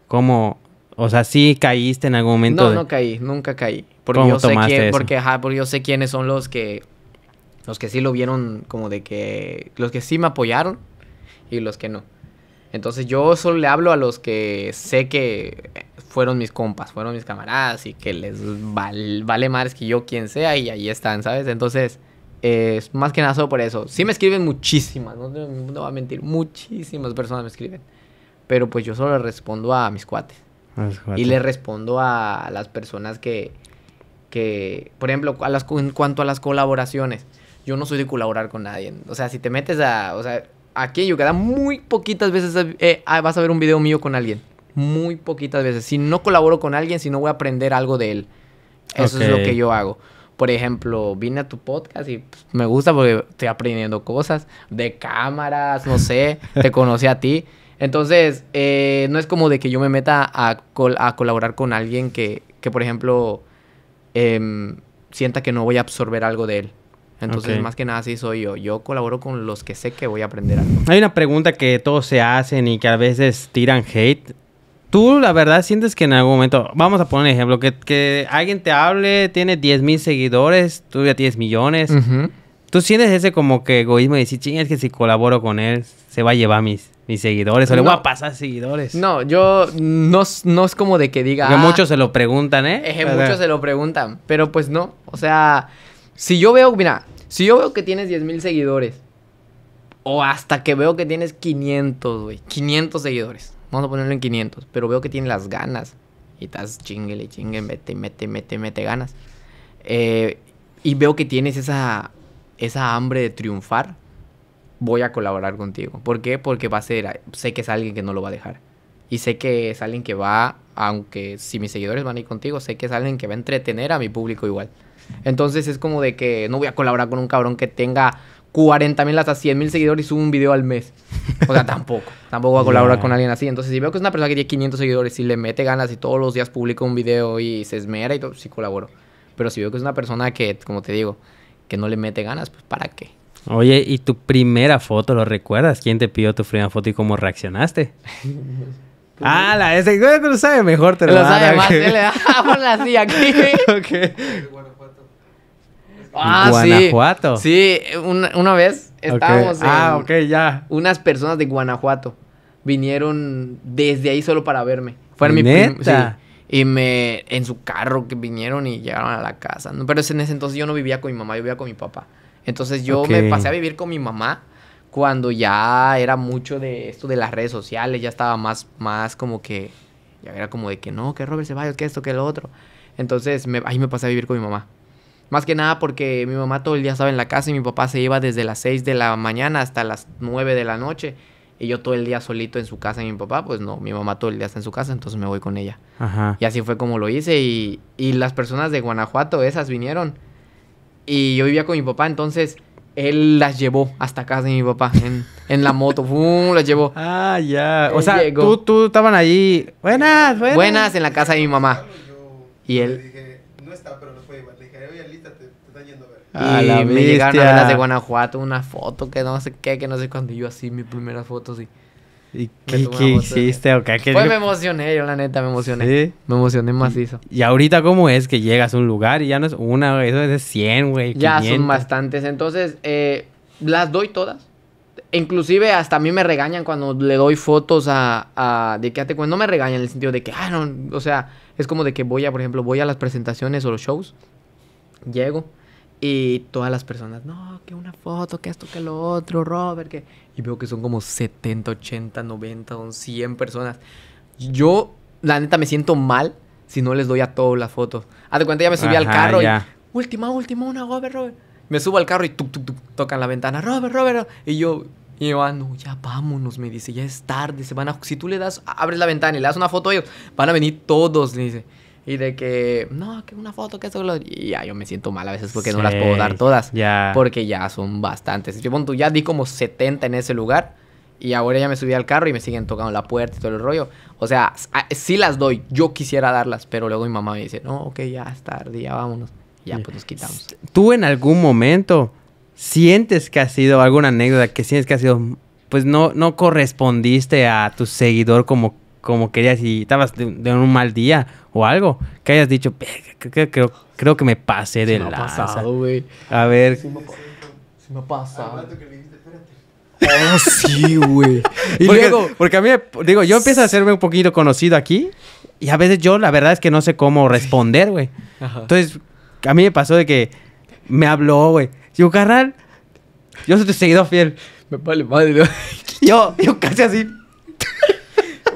Como... O sea, sí caíste en algún momento. No, no caí, nunca caí. Porque yo sé quién, porque yo sé quiénes son los que los que sí lo vieron como de que los que sí me apoyaron y los que no. Entonces yo solo le hablo a los que sé que fueron mis compas, fueron mis camaradas y que les vale más que yo quien sea y ahí están, ¿sabes? Entonces, eh, más que nada solo por eso. Sí me escriben muchísimas, no, no, no a mentir, muchísimas personas me escriben. Pero pues yo solo respondo a mis cuates. Y le respondo a las personas que, que por ejemplo, a las, en cuanto a las colaboraciones, yo no soy de colaborar con nadie. O sea, si te metes a, o sea, aquí en Yucatán muy poquitas veces eh, ah, vas a ver un video mío con alguien. Muy poquitas veces. Si no colaboro con alguien, si no voy a aprender algo de él. Eso es lo que yo hago por ejemplo, vine a tu podcast y pues, me gusta porque estoy aprendiendo cosas de cámaras, no sé, te conocí a ti entonces, eh, no es como de que yo me meta a, colaborar con alguien que, por ejemplo, em, sienta que no voy a absorber algo de él. Entonces, más que nada, sí soy yo. Yo colaboro con los que sé que voy a aprender algo. Hay una pregunta que todos se hacen y que a veces tiran hate. Tú, la verdad, sientes que en algún momento, vamos a poner un ejemplo, que, alguien te hable, tiene 10 mil seguidores, tú ya tienes millones. ¿Tú sientes ese como que egoísmo de decir, ching, es que si colaboro con él, se va a llevar mis mis seguidores, o le voy a pasar seguidores. No, yo no, es como de que diga. Que ah, muchos se lo preguntan, ¿eh? muchos se lo preguntan, pero pues no. O sea, si yo veo, mira, si yo veo que tienes 10.000 seguidores, o hasta que veo que tienes 500, güey, 500 seguidores, vamos a ponerlo en 500, pero veo que tienes las ganas y estás chinguele, chingue, mete, mete, mete, mete ganas. Eh, y veo que tienes esa, esa hambre de triunfar voy a colaborar contigo. ¿Por qué? Porque va a ser, sé que es alguien que no lo va a dejar. Y sé que es alguien que va, aunque si mis seguidores van a ir contigo, sé que es alguien que va a entretener a mi público igual. Entonces es como de que no voy a colaborar con un cabrón que tenga 40 mil hasta 100 mil seguidores y sube un video al mes. O sea, tampoco. Tampoco voy a colaborar con alguien así. Entonces, si veo que es una persona que tiene 500 seguidores y le mete ganas y todos los días publica un video y se esmera y todo, sí colaboro. Pero si veo que es una persona que, como te digo, que no le mete ganas, pues ¿para qué? Oye, ¿y tu primera foto lo recuerdas? ¿Quién te pidió tu primera foto y cómo reaccionaste? ah, la ese güey lo sabe mejor, te lo, lo sabe más, él le da así aquí. ok. Ah, Guanajuato. Sí, sí una, vez estábamos Ah, ya. Unas personas de Guanajuato vinieron desde ahí solo para verme. Fue mi Sí. Y me, en su carro que vinieron y llegaron a la casa. pero en ese entonces yo no vivía con mi mamá, yo vivía con mi papá. Entonces yo me pasé a vivir con mi mamá cuando ya era mucho de esto de las redes sociales, ya estaba más, más como que, ya era como de que no, que Robert Ceballos, que esto, que lo otro. Entonces me, ahí me pasé a vivir con mi mamá. Más que nada porque mi mamá todo el día estaba en la casa y mi papá se iba desde las 6 de la mañana hasta las 9 de la noche. Y yo todo el día solito en su casa y mi papá, pues no, mi mamá todo el día está en su casa, entonces me voy con ella. Y así fue como lo hice y, y las personas de Guanajuato, esas vinieron y yo vivía con mi papá, entonces él las llevó hasta casa de mi papá en, en la moto. ¡Bum! Las llevó. Ah, ya. o sea, tú, tú estaban allí. Buenas, buenas. Buenas en la casa de mi mamá. y él. Le dije, no está, pero lo fue igual. Le dije, oye, Alita, te, te están yendo a ver. y me llegaron a las de Guanajuato, una foto que no sé qué, que no sé cuándo. yo así, mi primera foto así. ¿Y qué, hiciste? Okay, ¿qué pues me emocioné, yo la neta me emocioné. ¿Sí? Me emocioné macizo. ¿Y, ahorita cómo es que llegas a un lugar y ya no es una, eso es de 100, güey? Ya son bastantes. Entonces, eh, las doy todas. Inclusive hasta a mí me regañan cuando le doy fotos a... a de que No me regañan en el sentido de que, ah, no, o sea, es como de que voy a, por ejemplo, voy a las presentaciones o los shows, llego y todas las personas, no, que una foto, que esto, que lo otro, Robert, que... Y veo que son como 70, 80, 90, 100 personas. Yo, la neta, me siento mal si no les doy a todos las fotos. a de cuenta, ya me subí al carro y... Última, última, una, Robert, Robert. Me subo al carro y tuc, tocan la ventana, Robert, Robert. Y yo, y yo, ah, no, ya vámonos, me dice, ya es tarde, se van a... Si tú le das, abres la ventana y le das una foto a ellos, van a venir todos, le dice y de que, no, que una foto, que eso, y ya yo me siento mal a veces porque no las puedo dar todas, ya. porque ya son bastantes. Yo bueno, ya di como 70 en ese lugar y ahora ya me subí al carro y me siguen tocando la puerta y todo el rollo. O sea, ah, sí las doy, yo quisiera darlas, pero luego mi mamá me dice, no, ok, ya es tarde, ya vámonos. Ya, pues nos quitamos. ¿Tú en algún momento sientes que ha sido alguna anécdota que sientes que ha sido, pues no, no correspondiste a tu seguidor como como querías y estabas de, un mal día o algo, que hayas dicho, creo, que me pasé de me Ha pasado, güey. A ver. Sí me, ha pasado. Oh, sí, güey. Y luego, porque a mí, digo, yo empiezo a hacerme un poquito conocido aquí y a veces yo la verdad es que no sé cómo responder, güey. Entonces, a mí me pasó de que me habló, güey. Yo, carnal, yo soy tu seguidor fiel. Me vale madre. güey. yo, yo casi así.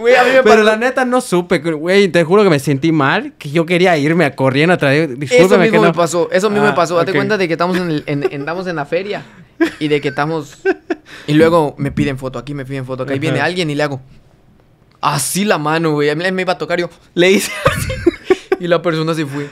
Pero la neta no supe, güey. Te juro que me sentí mal, que yo quería irme a corriendo atrás. Eso mismo que me pasó, eso mismo me ah, pasó. Date cuenta de que estamos en, en, la feria y de que estamos... Y luego me piden foto aquí, me piden foto acá. viene alguien y le hago... Así la mano, güey. A mí me iba a tocar yo. Le hice así. Y la persona se fue.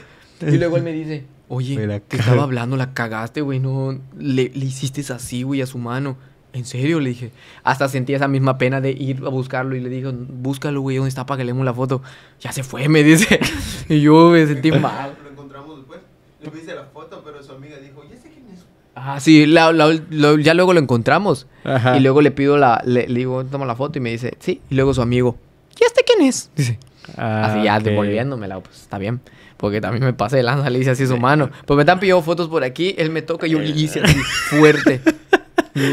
Y luego él me dice... Oye, te estaba hablando, la cagaste, güey. No, le, le hiciste así, güey, a su mano. ¿En serio? Le dije. Hasta sentí esa misma pena de ir a buscarlo y le dijo, búscalo, güey, ¿dónde está para que leemos la foto? Ya se fue, me dice. y yo me sentí mal. Lo encontramos después. Le puse la foto, pero su amiga dijo, ya sé quién es. Ah, sí, ya luego lo encontramos. Y luego le pido la, le, digo, toma la foto y me dice, sí. Y luego su amigo, ¿y este quién es? Dice. Ah, así ya devolviéndomela, pues está bien. Porque también me pasé de lanza, le así su mano. Pues me están pidiendo fotos por aquí, él me toca y yo le hice así fuerte.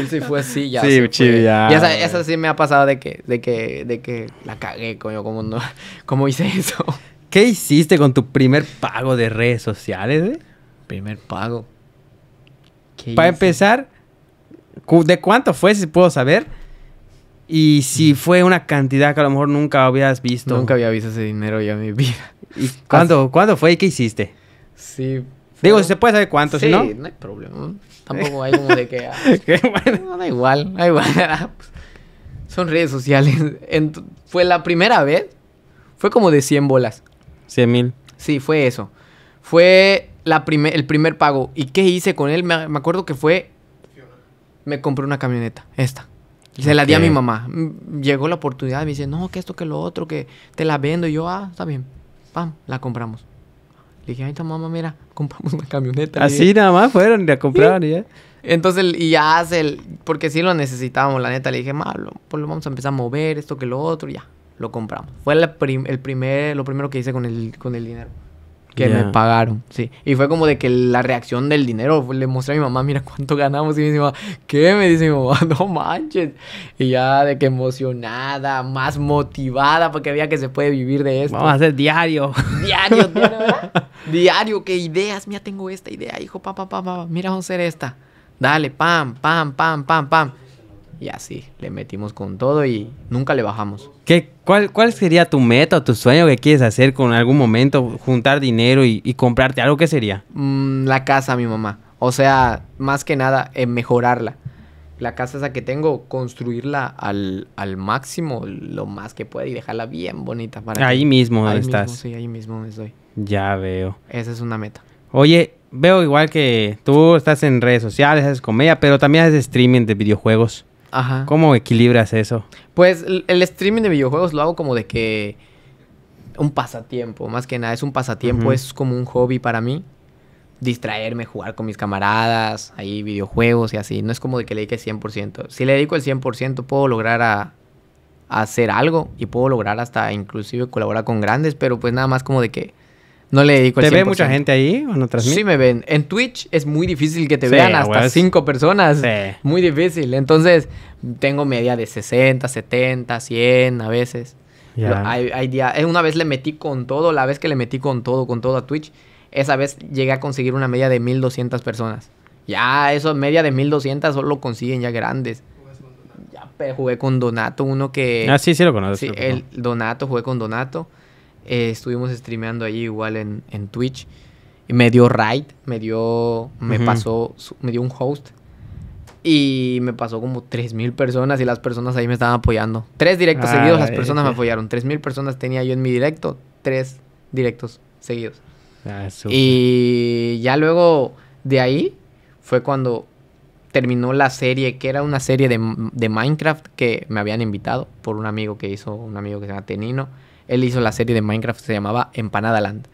sí fue así, ya. Sí, chido, ya. esa, sí me ha pasado de que, de que, de que la cagué, coño, como no, cómo hice eso. ¿Qué hiciste con tu primer pago de redes sociales, eh? Primer pago. Para empezar, ¿de cuánto fue, si puedo saber? Y si mm. fue una cantidad que a lo mejor nunca habías visto. Nunca había visto ese dinero ya en mi vida. ¿Y cuándo, ¿cuándo fue y qué hiciste? Sí. Digo, si se puede saber cuánto, si no. no hay problema. Tampoco hay como de que. Ah, da igual, da igual. Ah, pues, son redes sociales. fue la primera vez. Fue como de 100 bolas. 100 mil. Sí, fue eso. Fue la el primer pago. ¿Y qué hice con él? Me, acuerdo que fue. Me compré una camioneta, esta. se la di a mi mamá. Llegó la oportunidad, me dice, no, que esto, que lo otro, que te la vendo. Y yo, ah, está bien. Pam, la compramos. Le dije, ay, mamá, mira, compramos una camioneta. Así nada más fueron y la compraron y ya. Entonces, y ya hace el. Porque sí lo necesitábamos, la neta. Le dije, malo, pues lo vamos a empezar a mover, esto que lo otro, y ya. Lo compramos. Fue el primer, lo primero que hice con el, con el dinero que me pagaron, sí. Y fue como de que la reacción del dinero, le mostré a mi mamá, mira cuánto ganamos. Y me dice, mamá, ¿qué? Me dice mi mamá, no manches. Y ya de que emocionada, más motivada, porque veía que se puede vivir de esto. Vamos a hacer diario. Diario, diario, diario, qué ideas. Mira, tengo esta idea, hijo, pa, pa, pa, pa. Mira, vamos a hacer esta. Dale, pam, pam, pam, pam, pam y así le metimos con todo y nunca le bajamos. ¿Qué, cuál, ¿Cuál sería tu meta o tu sueño que quieres hacer con algún momento? Juntar dinero y, comprarte algo, ¿qué sería? Mm, la casa, mi mamá. O sea, más que nada, eh, mejorarla. La casa esa que tengo, construirla al, máximo, lo más que pueda y dejarla bien bonita. Para ahí mismo ahí estás. Mismo, sí, ahí mismo estoy. Ya veo. Esa es una meta. Oye, veo igual que tú estás en redes sociales, haces comedia, pero también haces streaming de videojuegos. Ajá. ¿Cómo equilibras eso? Pues el streaming de videojuegos lo hago como de que un pasatiempo, más que nada, es un pasatiempo, es como un hobby para mí. Distraerme, jugar con mis camaradas, ahí videojuegos y así. No es como de que le dedique 100%. Si le dedico el 100%, puedo lograr a, hacer algo y puedo lograr hasta inclusive colaborar con grandes, pero pues nada más como de que no le dedico el ¿Te ve mucha gente ahí o no Sí, me ven. En Twitch es muy difícil que te vean hasta 5 personas. Muy difícil. Entonces, tengo media de 60, 70, 100 a veces. Hay, hay eh, una vez le metí con todo, la vez que le metí con todo, con todo a Twitch, esa vez llegué a conseguir una media de 1200 personas. Ya, eso media de 1200 solo consiguen ya grandes. Ya jugué con Donato, uno que... Ah, sí, sí lo conoces. Sí, el Donato, jugué con Donato. Eh, estuvimos streameando ahí igual en, Twitch. Y me dio raid, me dio... Me pasó... me dio un host y me pasó como mil personas y las personas ahí me estaban apoyando. Tres directos ah, seguidos, las eh, personas me eh. apoyaron. mil personas tenía yo en mi directo, tres directos seguidos. Ah, y ya luego de ahí fue cuando terminó la serie, que era una serie de, Minecraft que me habían invitado por un amigo que hizo, un amigo que se llama Tenino. Él hizo la serie de Minecraft, se llamaba Empanada Land.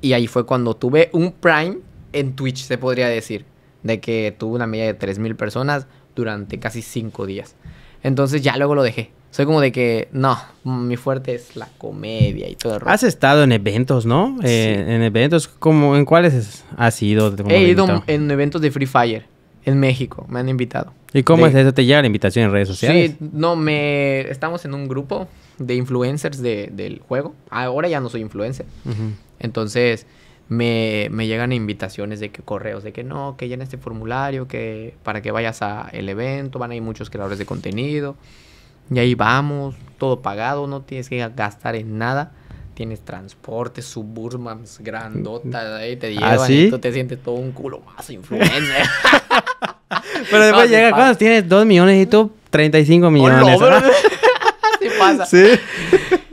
Y ahí fue cuando tuve un Prime en Twitch, se podría decir de que tuvo una media de 3.000 personas durante casi 5 días. Entonces ya luego lo dejé. Soy como de que, no, mi fuerte es la comedia y todo el Has estado en eventos, ¿no? Eh, en eventos, como ¿en cuáles has ido? He ido en eventos de Free Fire en México, me han invitado. ¿Y cómo es eso? ¿Te llega la invitación en redes sociales? Sí, no, me... Estamos en un grupo de influencers del juego. Ahora ya no soy influencer. Entonces, me, me, llegan invitaciones de que correos, de que no, que llenes este formulario, que para que vayas a el evento, van a ir muchos creadores de contenido. Y ahí vamos, todo pagado, no tienes que gastar en nada. Tienes transporte, suburbans, grandotas, ahí te ¿Ah, llevan y tú te sientes todo un culo más influencer. Pero después llega, cuando tienes 2 millones y tú 35 millones. sí pasa. Sí.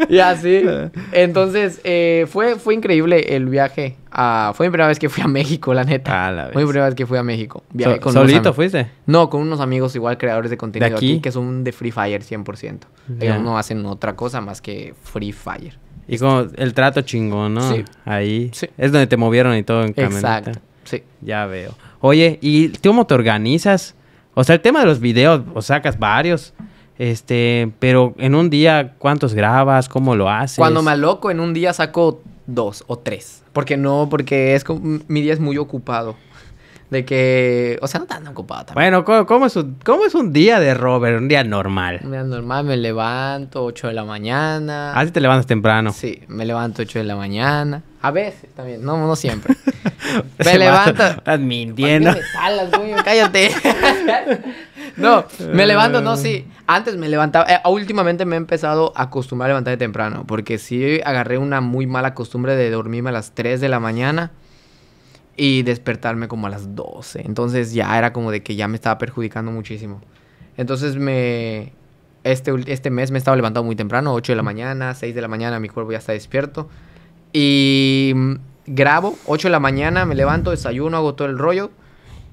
Y así. Entonces, eh, fue, fue increíble el viaje. A, fue mi primera vez que fui a México, la neta. Ah, la Fue mi primera vez que fui a México. Viajé ¿Solito fuiste? No, con unos amigos igual creadores de contenido aquí? que son de Free Fire 100%. Ellos no hacen otra cosa más que Free Fire. Y como el trato chingón, ¿no? Sí. Ahí. Sí. Es donde te movieron y todo en camioneta. Exacto. Sí. Ya veo. Oye, ¿y tú cómo te organizas? O sea, el tema de los videos, o pues, sacas varios. Este, pero en un día, ¿cuántos grabas? ¿Cómo lo haces? Cuando me aloco, en un día saco dos o tres. Porque no, porque es como, mi día es muy ocupado. De que, o sea, no tan ocupado también. Bueno, ¿cómo, es un, es un día de Robert? Un día normal. Un día normal, me levanto 8 de la mañana. Ah, te levantas temprano. Sí, me levanto 8 de la mañana. A veces también, no, no siempre. me levanto. Estás salas, güey? Cállate. no, me levanto, no, sí. Eh. Antes me levantaba. Eh, últimamente me he empezado a acostumbrar a levantar temprano. Porque sí agarré una muy mala costumbre de dormirme a las 3 de la mañana y despertarme como a las 12. Entonces ya era como de que ya me estaba perjudicando muchísimo. Entonces me. Este, este mes me estaba levantando muy temprano, 8 de la mañana, 6 de la mañana, mi cuerpo ya está despierto. Y mm, grabo, 8 de la mañana, me levanto, desayuno, hago todo el rollo.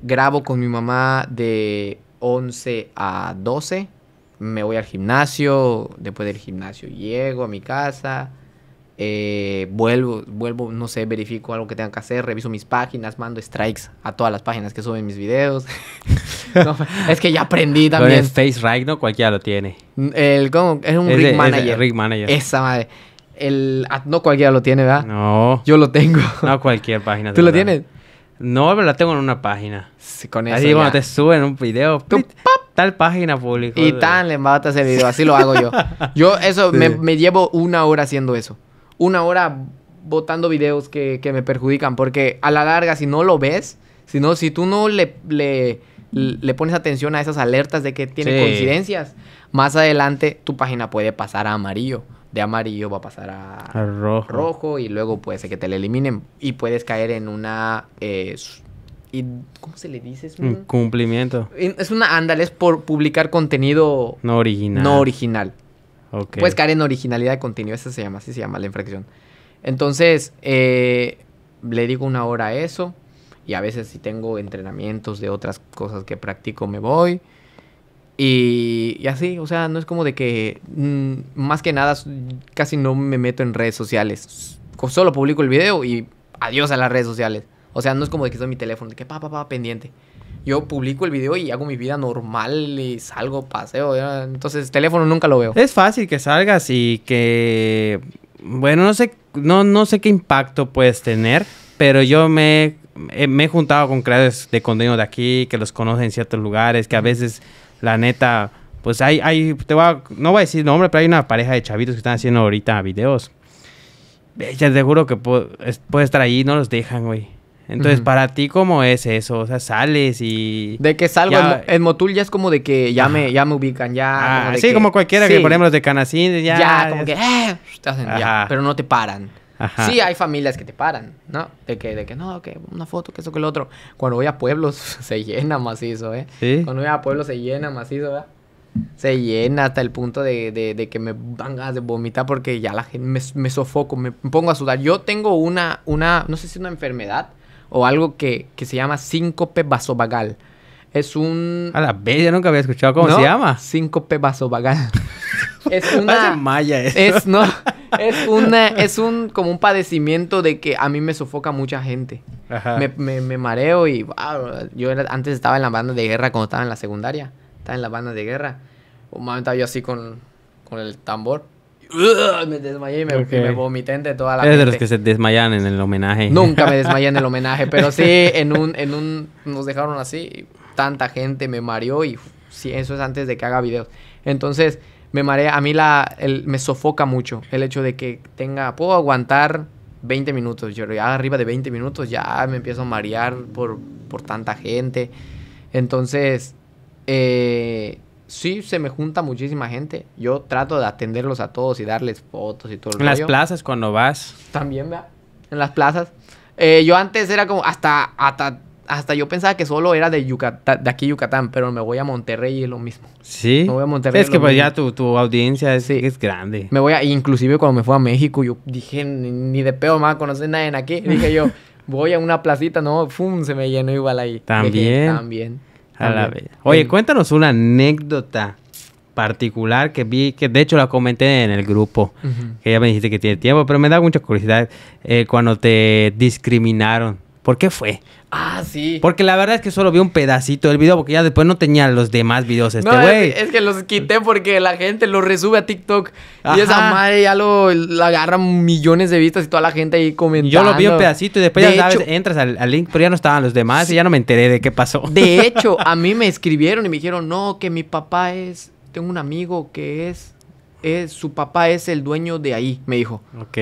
Grabo con mi mamá de 11 a 12. Me voy al gimnasio, después del gimnasio llego a mi casa, eh, vuelvo, vuelvo, no sé, verifico algo que tenga que hacer, reviso mis páginas, mando strikes a todas las páginas que suben mis videos. es que ya aprendí también. el Face ¿no? Cualquiera lo tiene. El, ¿cómo? Es un manager. Es rig manager. Esa madre el... No cualquiera lo tiene, ¿verdad? No. Yo lo tengo. No cualquier página. ¿Tú lo tienes? No, pero la tengo en una página. con Así cuando te suben un video, tal página público Y tan le mata ese video. Así lo hago yo. Yo eso, me, llevo una hora haciendo eso. Una hora botando videos que, que me perjudican. Porque a la larga, si no lo ves... Si, no, si tú no le, le, pones atención a esas alertas de que tiene coincidencias, más adelante tu página puede pasar a amarillo de amarillo va a pasar a, rojo. y luego puede ser que te le eliminen y puedes caer en una... Eh, y, ¿Cómo se le dice? un, cumplimiento. Es una ándale, es por publicar contenido... No original. No original. Okay. Puedes caer en originalidad de contenido, esa se llama, así se llama la infracción. Entonces, eh, le digo una hora a eso y a veces si tengo entrenamientos de otras cosas que practico me voy. Y, así, o sea, no es como de que mm, más que nada casi no me meto en redes sociales. Solo publico el video y adiós a las redes sociales. O sea, no es como de que estoy mi teléfono, de que pa, pa, pa, pendiente. Yo publico el video y hago mi vida normal y salgo, paseo. Entonces, teléfono nunca lo veo. Es fácil que salgas y que. Bueno, no sé, no, no sé qué impacto puedes tener, pero yo me, eh, me he juntado con creadores de contenido de aquí que los conocen en ciertos lugares, que a veces la neta, pues hay, hay te voy no voy a decir nombre, pero hay una pareja de chavitos que están haciendo ahorita videos. Ya te juro que puede estar ahí, no los dejan, güey. Entonces, para ti, ¿cómo es eso? O sea, sales y... De que salgo en, Motul ya es como de que ya me, ya me ubican, ya... Ah, como sí, como cualquiera que, ponemos de Canacín, ya... Ya, como que... Eh, ya, pero no te paran. Sí, hay familias que te paran, ¿no? De que, de que no, que una foto, que eso, que lo otro. Cuando voy a pueblos se llena macizo, ¿eh? ¿Sí? Cuando voy a pueblos se llena macizo, ¿verdad? Se llena hasta el punto de, de, que me van a de vomitar porque ya la gente me, sofoco, me pongo a sudar. Yo tengo una, una, no sé si es una enfermedad o algo que, que se llama síncope vasovagal. Es un... A la bella nunca había escuchado cómo se llama. Síncope vasovagal. Es una. maya Es, no. Es una. Es un. Como un padecimiento de que a mí me sofoca mucha gente. Me, mareo y. Ah, yo antes estaba en la banda de guerra cuando estaba en la secundaria. Estaba en la banda de guerra. Un momento estaba yo así con, con el tambor. me desmayé y me, vomité entre toda la Eres de los que se desmayan en el homenaje. Nunca me desmayé en el homenaje, pero sí, en un, en un, nos dejaron así, tanta gente me mareó y sí, eso es antes de que haga videos. Entonces, me marea, a mí la, me sofoca mucho el hecho de que tenga, puedo aguantar 20 minutos, yo ya arriba de 20 minutos ya me empiezo a marear por, por tanta gente. Entonces, eh, sí se me junta muchísima gente. Yo trato de atenderlos a todos y darles fotos y todo el En las plazas cuando vas. También, ¿verdad? En las plazas. Eh, yo antes era como hasta, hasta hasta yo pensaba que solo era de Yucatán, de aquí Yucatán, pero me voy a Monterrey y es lo mismo. Sí. Me voy a Monterrey. Es que pues ya tu, audiencia es, grande. Me voy a, inclusive cuando me fui a México, yo dije, ni, de pedo más, va a conocer nadie aquí. Dije yo, voy a una placita, no, fum, se me llenó igual ahí. También. también. A la Oye, cuéntanos una anécdota particular que vi, que de hecho la comenté en el grupo, que ya me dijiste que tiene tiempo, pero me da mucha curiosidad eh, cuando te discriminaron ¿Por qué fue? Ah, sí. Porque la verdad es que solo vi un pedacito del video porque ya después no tenía los demás videos este güey. No, es, que los quité porque la gente los resube a TikTok y esa madre ya lo agarra millones de vistas y toda la gente ahí comentando. Yo lo vi un pedacito y después ya entras al, link, pero ya no estaban los demás y ya no me enteré de qué pasó. De hecho, a mí me escribieron y me dijeron, "No, que mi papá es tengo un amigo que es es su papá es el dueño de ahí", me dijo. Ok.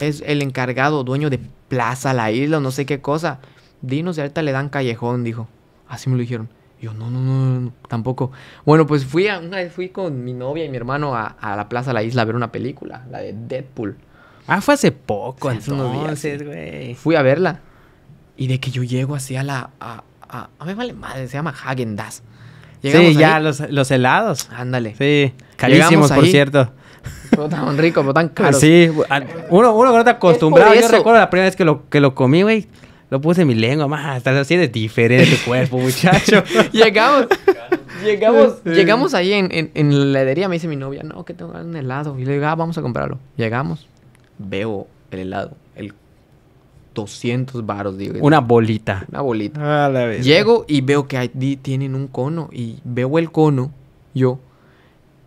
Es el encargado, dueño de plaza, la isla, no sé qué cosa. Dinos y ahorita le dan callejón, dijo. Así me lo dijeron. Yo, no, no, no, tampoco. Bueno, pues fui a, una vez fui con mi novia y mi hermano a, la plaza La Isla a ver una película, la de Deadpool. Ah, fue hace poco, Fui a verla. Y de que yo llego así a la. A, a, me vale madre, se llama Hagen das sí, ya los, los, helados. Ándale. Sí, carísimos, por cierto pero tan rico, pero tan caro. Sí, uno, uno no está acostumbrado. Yo recuerdo la primera vez que lo, que lo comí, güey. Lo puse en mi lengua, más, estás así de diferente cuerpo, muchacho. llegamos, llegamos, llegamos ahí en, en, la heladería, me dice mi novia, no, que tengo un helado. Y le digo, ah, vamos a comprarlo. Llegamos, veo el helado, el 200 baros, digo. Una bolita. Una bolita. Ah, la Llego y veo que ahí tienen un cono y veo el cono, yo,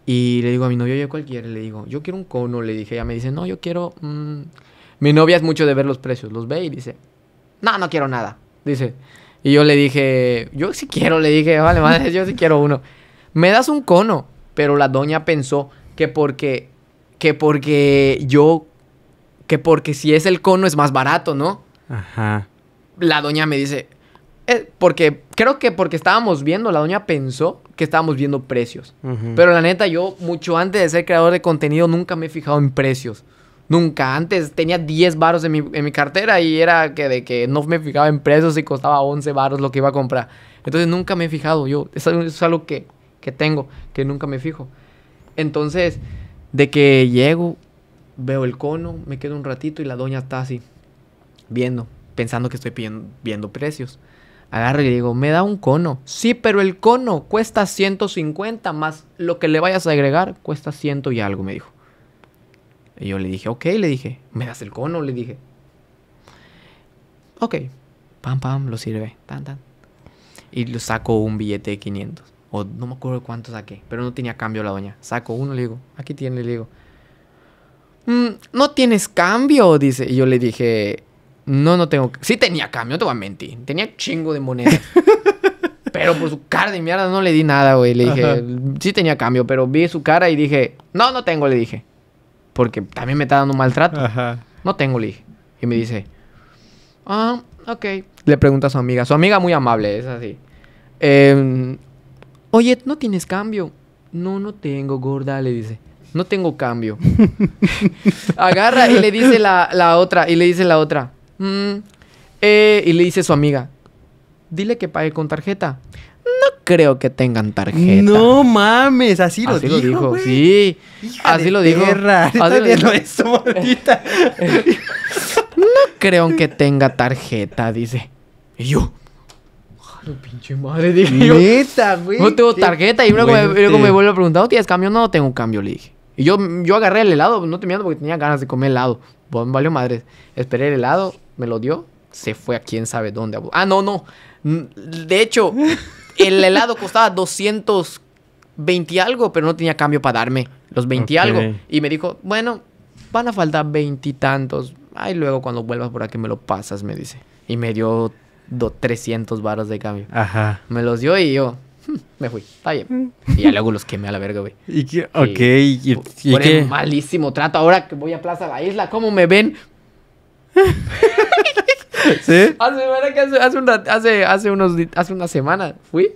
y le digo a mi novia, yo cualquiera, le digo, yo quiero un cono, le dije, ella me dice, no, yo quiero... Mm". Mi novia es mucho de ver los precios, los ve y dice, no, no quiero nada, dice. Y yo le dije, yo sí quiero, le dije, ah, vale, madre, yo sí quiero uno. Me das un cono, pero la doña pensó que porque, que porque yo, que porque si es el cono es más barato, ¿no? Ajá. La doña me dice, porque creo que porque estábamos viendo, la doña pensó que estábamos viendo precios. Pero la neta, yo mucho antes de ser creador de contenido nunca me he fijado en precios. Nunca. Antes tenía 10 baros en mi, en mi, cartera y era que de que no me fijaba en precios y costaba 11 baros lo que iba a comprar. Entonces nunca me he fijado yo. es algo que, tengo, que nunca me fijo. Entonces, de que llego, veo el cono, me quedo un ratito y la doña está así, viendo, pensando que estoy viendo precios agarro y digo, me da un cono. Sí, pero el cono cuesta 150 más lo que le vayas a agregar, cuesta 100 y algo, me dijo. Y yo le dije, ok, le dije, me das el cono, le dije. Ok, pam, pam, lo sirve, tan, tan. Y lo saco un billete de 500. O no me acuerdo cuánto saqué, pero no tenía cambio la doña. Saco uno, le digo, aquí tiene, le digo. Mm, no tienes cambio, dice. Y yo le dije, no, no tengo. Sí tenía cambio, no te voy a mentir. Tenía chingo de monedas. pero por su cara de mierda no le di nada, güey. Le dije, sí tenía cambio, pero vi su cara y dije, no, no tengo, le dije. Porque también me está dando maltrato. No tengo, le dije. Y me dice, ah, ok. Le pregunta a su amiga. Su amiga muy amable, es así. Em, oye, ¿no tienes cambio? No, no tengo, gorda, le dice. No tengo cambio. Agarra y le dice la otra, y le dice la otra. Mm. Eh, y le dice a su amiga, dile que pague con tarjeta. No creo que tengan tarjeta. No mames, así lo así dijo. Lo dijo sí, así lo dijo. Así dijo. no creo que tenga tarjeta, dice. Y yo. pinche madre, dije güey. No tengo tarjeta. Y luego me, vuelvo vuelve a preguntar, tienes cambio? No tengo cambio, le dije. Y yo, yo agarré el helado, no te miento porque tenía ganas de comer helado. Bueno, pues, valió madre. Esperé el helado, me lo dio, se fue a quién sabe dónde. Ah, no, no. Mm, de hecho, el helado costaba 220 algo, pero no tenía cambio para darme los 20 algo. Y me dijo, bueno, van a faltar tantos. Ay, luego cuando vuelvas por aquí me lo pasas, me dice. Y me dio 300 varos de cambio. Ajá. Me los dio y yo, hmm, me fui, está bien. Mm. Y ya luego los quemé a la verga, güey. ¿Y Ok. Y, por, El malísimo trato. Ahora que voy a Plaza La Isla, ¿cómo me ven? ¿Sí? Hace, hace, hace, hace, unos, hace una semana fui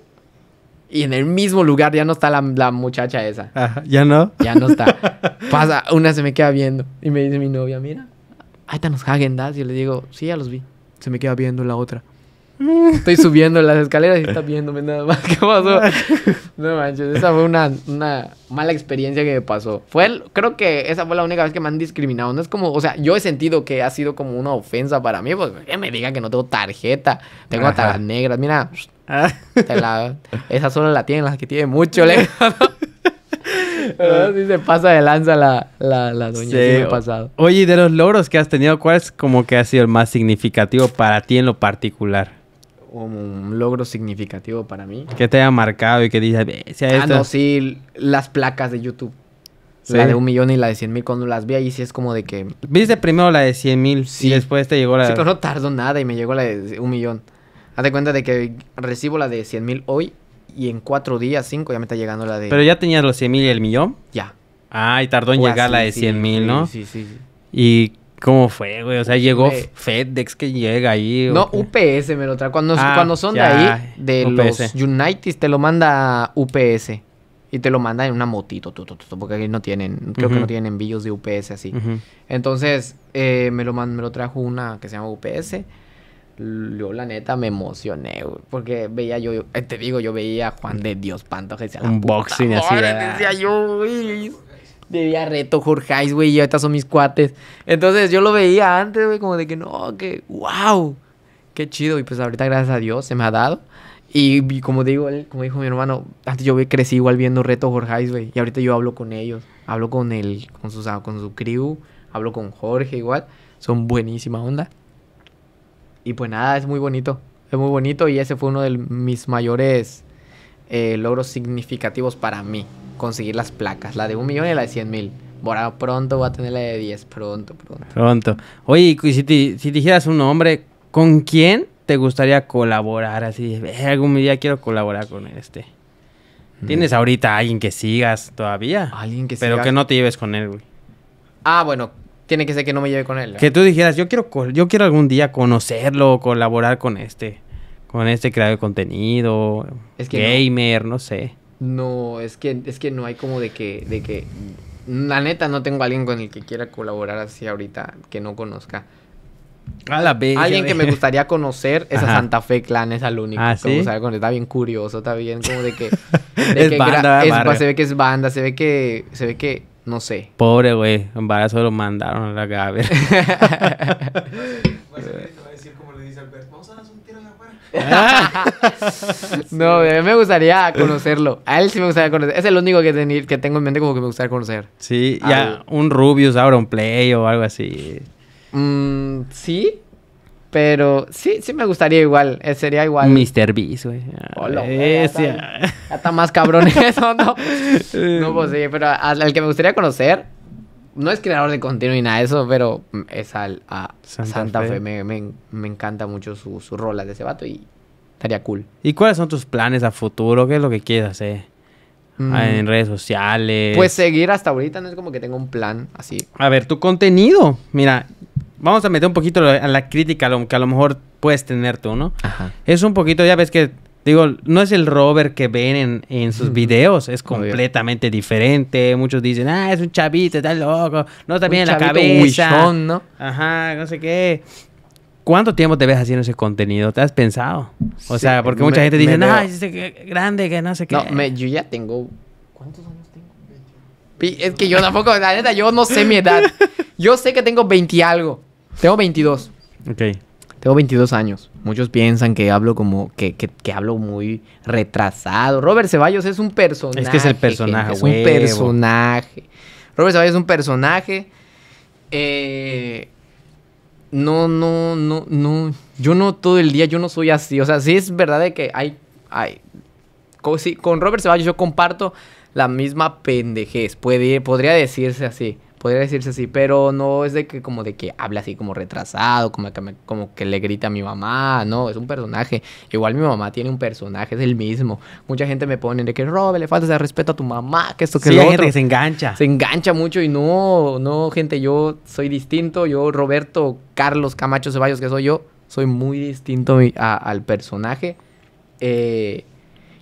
y en el mismo lugar ya no está la, muchacha esa. ¿Ya no? Ya no está. Pasa, una se me queda viendo y me dice mi novia, mira, ahí están los Hagen Y yo le digo, sí, ya los vi. Se me queda viendo la otra. Estoy subiendo las escaleras y está viéndome nada más. ¿Qué pasó? No manches, esa fue una, una mala experiencia que me pasó. Fue creo que esa fue la única vez que me han discriminado. No es como, o sea, yo he sentido que ha sido como una ofensa para mí. Pues que me diga que no tengo tarjeta. Tengo hasta las negras. Mira, ah. esa solo la tienen las que tienen mucho lejos. se pasa de lanza la, la, doña. pasado. Oye, de los logros que has tenido, ¿cuál es como que ha sido el más significativo para ti en lo particular? un logro significativo para mí. Que te haya marcado y que dices, ah, no, sí, las placas de YouTube. La de un millón y la de cien mil, cuando las vi ahí sí es como de que... Viste primero la de cien mil sí. y después te llegó la Sí, pero no tardó nada y me llegó la de un millón. Haz de cuenta de que recibo la de cien mil hoy y en cuatro días, cinco, ya me está llegando la de... ¿Pero ya tenías los cien mil y el millón? Ya. Ah, y tardó en llegar la de cien mil, ¿no? sí, sí. ¿Y ¿Cómo fue, güey? O sea, llegó FedEx que llega ahí. No, UPS me lo trajo. Cuando, ah, cuando son de ahí, de los United, te lo manda UPS. Y te lo manda en una motito, porque aquí no tienen, creo que no tienen envíos de UPS así. Entonces, eh, me, lo, me lo trajo una que se llama UPS. Yo, la neta, me emocioné, güey. Porque veía yo, eh, te digo, yo veía a Juan de Dios Panto que boxing Unboxing así. yo, Debía Reto, Jorge, güey, y ahorita son mis cuates. Entonces yo lo veía antes, güey, como de que no, que wow, qué chido. Y pues ahorita, gracias a Dios, se me ha dado. Y, como digo, él, como dijo mi hermano, antes yo crecí igual viendo Reto, Jorge, güey, y ahorita yo hablo con ellos, hablo con el, con, sus, ah, con su crew, hablo con Jorge igual, son buenísima onda. Y pues nada, es muy bonito, es muy bonito y ese fue uno de mis mayores eh, logros significativos para mí. Conseguir las placas, la de un millón y la de cien mil. pronto voy a tener la de 10, pronto, pronto. Pronto. Oye, y si dijeras un nombre, ¿con quién te gustaría colaborar? Así, eh, algún día quiero colaborar con este. Mm. ¿Tienes ahorita alguien que sigas todavía? Alguien que Pero que no te lleves con él, güey. Ah, bueno, tiene que ser que no me lleve con él. Que tú dijeras, yo quiero, yo quiero algún día conocerlo, colaborar con este. Con este creador de contenido, es que gamer, no. sé. No, es que, es que no hay como de que, de que. La neta, no tengo a alguien con el que quiera colaborar así ahorita que no conozca. A la vez. Alguien que me gustaría conocer es a Santa Fe Clan, es al único. Ah, está bien curioso, está bien como de que. es banda, se ve que es banda, se ve que. Se ve que. No sé. Pobre, güey. Embarazo lo mandaron a la cabeza. no, a mí me gustaría conocerlo. A él sí me gustaría conocer. Es el único que, que tengo en mente como que me gustaría conocer. Sí, ya un Rubius, un Play o algo así. Mm, sí, pero sí, sí me gustaría igual. Eh, sería igual. Mr. Beast, güey. Hola, ah, está más cabrón eso, ¿no? No, pues sí, pero al que me gustaría conocer no es creador de contenido ni nada de eso, pero es al, a Santa, Fe. Me, encanta mucho su, su rola de ese vato y estaría cool. ¿Y cuáles son tus planes a futuro? ¿Qué es lo que quieres hacer? Ah, mm. En redes sociales. Pues seguir hasta ahorita no es como que tenga un plan así. A ver, tu contenido. Mira, vamos a meter un poquito a la crítica que a lo mejor puedes tener tú, ¿no? Ajá. Es un poquito, ya ves que Digo, no es el rover que ven en, sus videos, es completamente diferente. Muchos dicen, ah, es un chavito, está loco, no está bien en la cabeza. ¿no? Ajá, no sé qué. ¿Cuánto tiempo te ves haciendo ese contenido? ¿Te has pensado? O sea, porque mucha gente dice, no, es grande, que no sé qué. No, yo ya tengo. ¿Cuántos años tengo? Es que yo tampoco, la neta, yo no sé mi edad. Yo sé que tengo 20 algo. Tengo 22. Ok. Tengo 22 años. Muchos piensan que hablo como que, hablo muy retrasado. Robert Ceballos es un personaje. Es que es el personaje, Es un personaje. Robert Ceballos es un personaje. Eh, no, no, no, no. Yo no todo el día, yo no soy así. O sea, sí es verdad de que hay. hay con, Robert Ceballos yo comparto la misma pendejez. Puede, podría decirse así podría decirse así, pero no es de que como de que habla así como retrasado, como que, como que le grita a mi mamá, no, es un personaje. Igual mi mamá tiene un personaje, es el mismo. Mucha gente me pone de que Rob, le falta respeto a tu mamá, que esto que sí, Gente se engancha. Se engancha mucho y no, no, gente, yo soy distinto, yo Roberto Carlos Camacho Ceballos, que soy yo, soy muy distinto al personaje. Eh,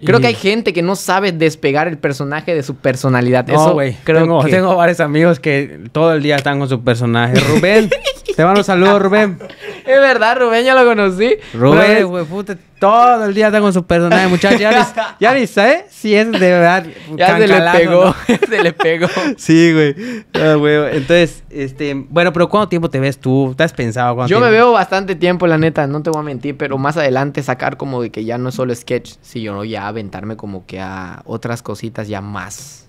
Creo que hay gente que no sabe despegar el personaje de su personalidad. Eso, güey. Creo tengo, que... tengo varios amigos que todo el día están con su personaje. Rubén, te mando saludos, Rubén. Es verdad, Rubén, ya lo conocí. Rubén, güey, puta, todo el día está con su personaje, muchachos. Ya, ya ¿eh? Sí es de verdad. Ya se le pegó. se le pegó. Sí, güey. Ah, güey. Entonces, este. Bueno, pero ¿cuánto tiempo te ves tú? ¿Te has pensado Yo me veo bastante tiempo, la neta. No te voy a mentir, pero más adelante sacar como de que ya no es solo sketch, sino ya aventarme como que a otras cositas ya más.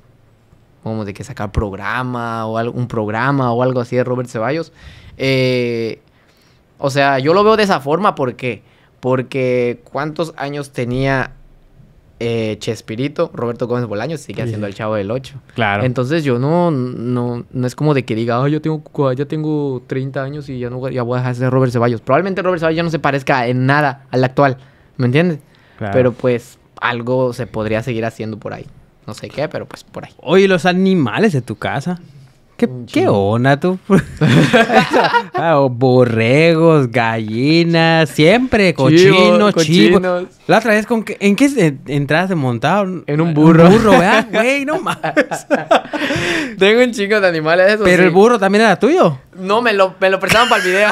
Como de que sacar programa o algún programa o algo así de Robert Ceballos. Eh, o sea, yo lo veo de esa forma porque porque ¿cuántos años tenía eh, Chespirito? Roberto Gómez Bolaños sigue haciendo el Chavo del 8. Claro. Entonces yo no, no, no es como de que diga, oh, yo tengo, ya tengo 30 años y ya, no, ya voy a dejar de ser Robert Ceballos. Probablemente Robert Ceballos ya no se parezca en nada al actual, ¿me entiendes? Claro. Pero pues algo se podría seguir haciendo por ahí. No sé qué, pero pues por ahí. Oye, los animales de tu casa. ¿Qué, mm, ¿Qué, onda tú? Ah, borregos, gallinas, siempre cochinos, chivos. La otra vez, con que, ¿en qué entraste montado? En un burro. Un burro, Güey, no más. Tengo un chico de animales, Pero el burro también era tuyo. No, me lo, me lo prestaron para el video.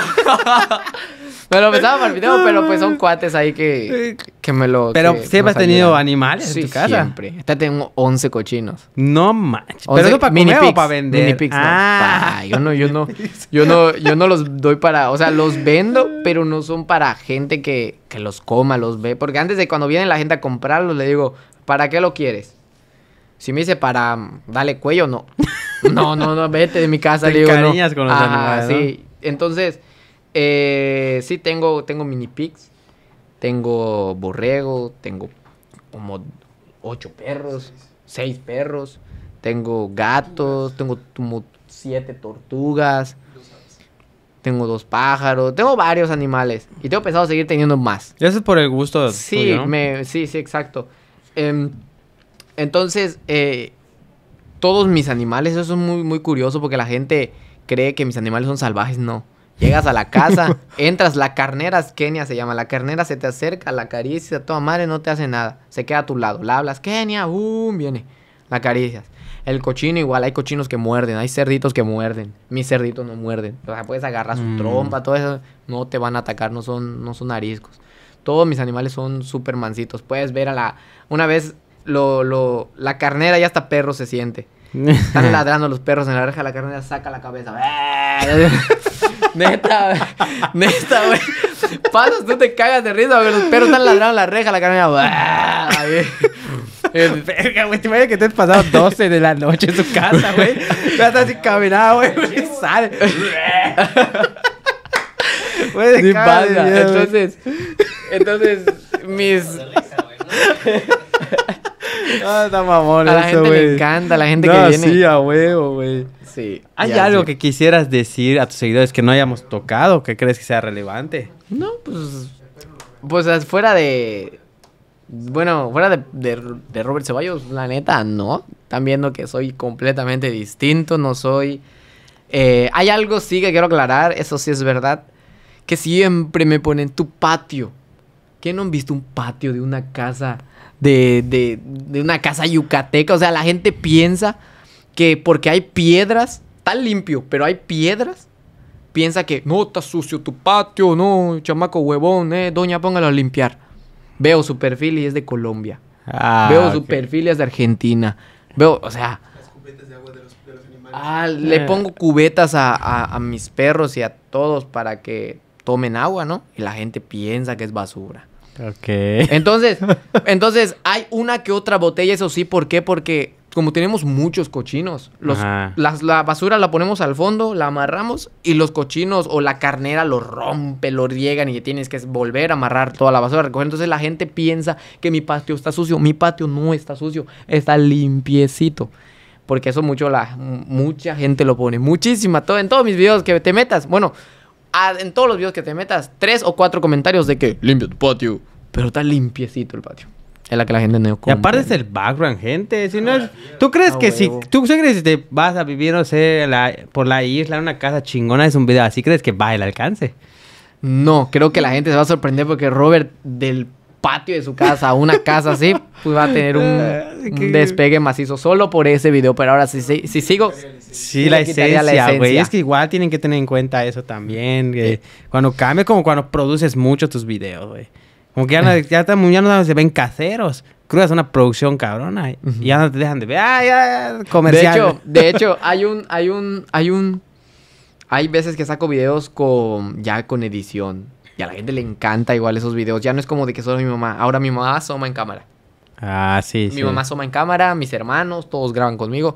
Me lo pensaba para el video, pero pues son cuates ahí que, que me lo. Pero siempre has tenido animales en tu casa. Siempre. Esta tengo 11 cochinos. No manches. Pero eso para comer para vender. Mini ah. no. yo no, yo no, yo no, yo no los doy para. O sea, los vendo, pero no son para gente que, los coma, los ve. Porque antes de cuando viene la gente a comprarlos, le digo, ¿para qué lo quieres? Si me dice para Dale, cuello, no. No, no, no, vete de mi casa, Te le digo. No. con los animales, ¿no? Sí. Entonces, eh, sí, tengo, tengo mini pigs, tengo borrego, tengo como ocho perros, seis perros, tengo gatos, tengo como siete tortugas, tengo dos pájaros, tengo varios animales y tengo pensado seguir teniendo más. Y eso es por el gusto. Sí, ¿no? sí, sí, exacto. Em, entonces, eh, todos mis animales, eso es muy, muy curioso porque la gente cree que mis animales son salvajes, no. Llegas a la casa, entras, la carnera, es Kenia se llama, la carnera se te acerca, la caricia toda madre no te hace nada, se queda a tu lado, la hablas, Kenia, bum viene, la caricias El cochino igual, hay cochinos que muerden, hay cerditos que muerden, mis cerditos no muerden, o sea, puedes agarrar su mm. trompa, todo eso, no te van a atacar, no son, no son ariscos. Todos mis animales son supermancitos, puedes ver a la, una vez lo, lo, la carnera ya hasta perro se siente. Están ladrando los perros en la reja, la carnera saca la cabeza. ¡Eh! Neta, neta, güey. Pasas, tú te cagas de risa, güey. Los perros están ladrando en la reja, la carne. Verga, güey. Te imaginas que te has pasado 12 de la noche en su casa, güey. Estás así caminado, güey. Sale. Güey, sí, Entonces, entonces, mis. Ah, está mamón. A la gente me encanta, la gente que viene. Sí, a huevo, güey. Sí. ¿Hay algo que quisieras decir a tus seguidores que no hayamos tocado, que crees que sea relevante? No, pues. Pues fuera de. Bueno, fuera de, Robert Ceballos, la neta, no. Están viendo que soy completamente distinto, no soy. Eh, hay algo sí que quiero aclarar, eso sí es verdad, que siempre me ponen tu patio. ¿Qué no han visto un patio de una casa de, una casa yucateca. O sea, la gente piensa que porque hay piedras, está limpio, pero hay piedras, piensa que no, está sucio tu patio, no, chamaco huevón, eh, doña, póngalo a limpiar. Veo su perfil y es de Colombia. Ah, Veo su perfil y es de Argentina. Veo, o sea... Ah, le eh. pongo cubetas a mis perros y a todos para que tomen agua, ¿no? Y la gente piensa que es basura. Ok. Entonces, entonces, hay una que otra botella, eso sí, ¿por qué? Porque como tenemos muchos cochinos, las, la basura la ponemos al fondo, la amarramos y los cochinos o la carnera lo rompe, lo riegan y tienes que volver a amarrar toda la basura, Entonces la gente piensa que mi patio está sucio, mi patio no está sucio, está limpiecito. Porque eso mucho la mucha gente lo pone, muchísima, todo en todos mis videos que te metas. Bueno, en todos los videos que te metas, tres o cuatro comentarios de que limpia tu patio. Pero está limpiecito el patio. Es la que la gente no compra Y aparte es el background, gente. Si no, ah, ¿Tú crees que si tú crees que te vas a vivir, no sé, por la isla, una casa chingona, es un video así, crees que va el alcance? No, creo que la gente se va a sorprender porque Robert del patio de su casa, A una casa así, pues va a tener un despegue macizo solo por ese video. Pero ahora, si, si, si sigo. Sí, la esencia, güey. Es que igual tienen que tener en cuenta eso también. cuando cambia, como cuando produces mucho tus videos, güey. Como que ya no, se ven caseros es una producción cabrona y ya no te dejan de ver. Ah, comercial. De hecho, de hecho, hay un, hay un, hay un, hay veces que saco videos con, ya con edición. Y a la gente le encanta igual esos videos. Ya no es como de que solo mi mamá. Ahora mi mamá asoma en cámara. Ah, sí. Mi mamá suma en cámara, mis hermanos, todos graban conmigo.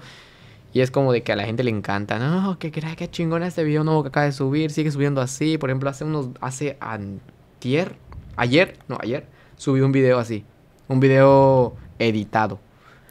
Y es como de que a la gente le encanta. No, que crees? qué chingona este video nuevo que acaba de subir. Sigue subiendo así. Por ejemplo, hace unos. Hace antier. Ayer, no, ayer. Subí un video así. Un video editado.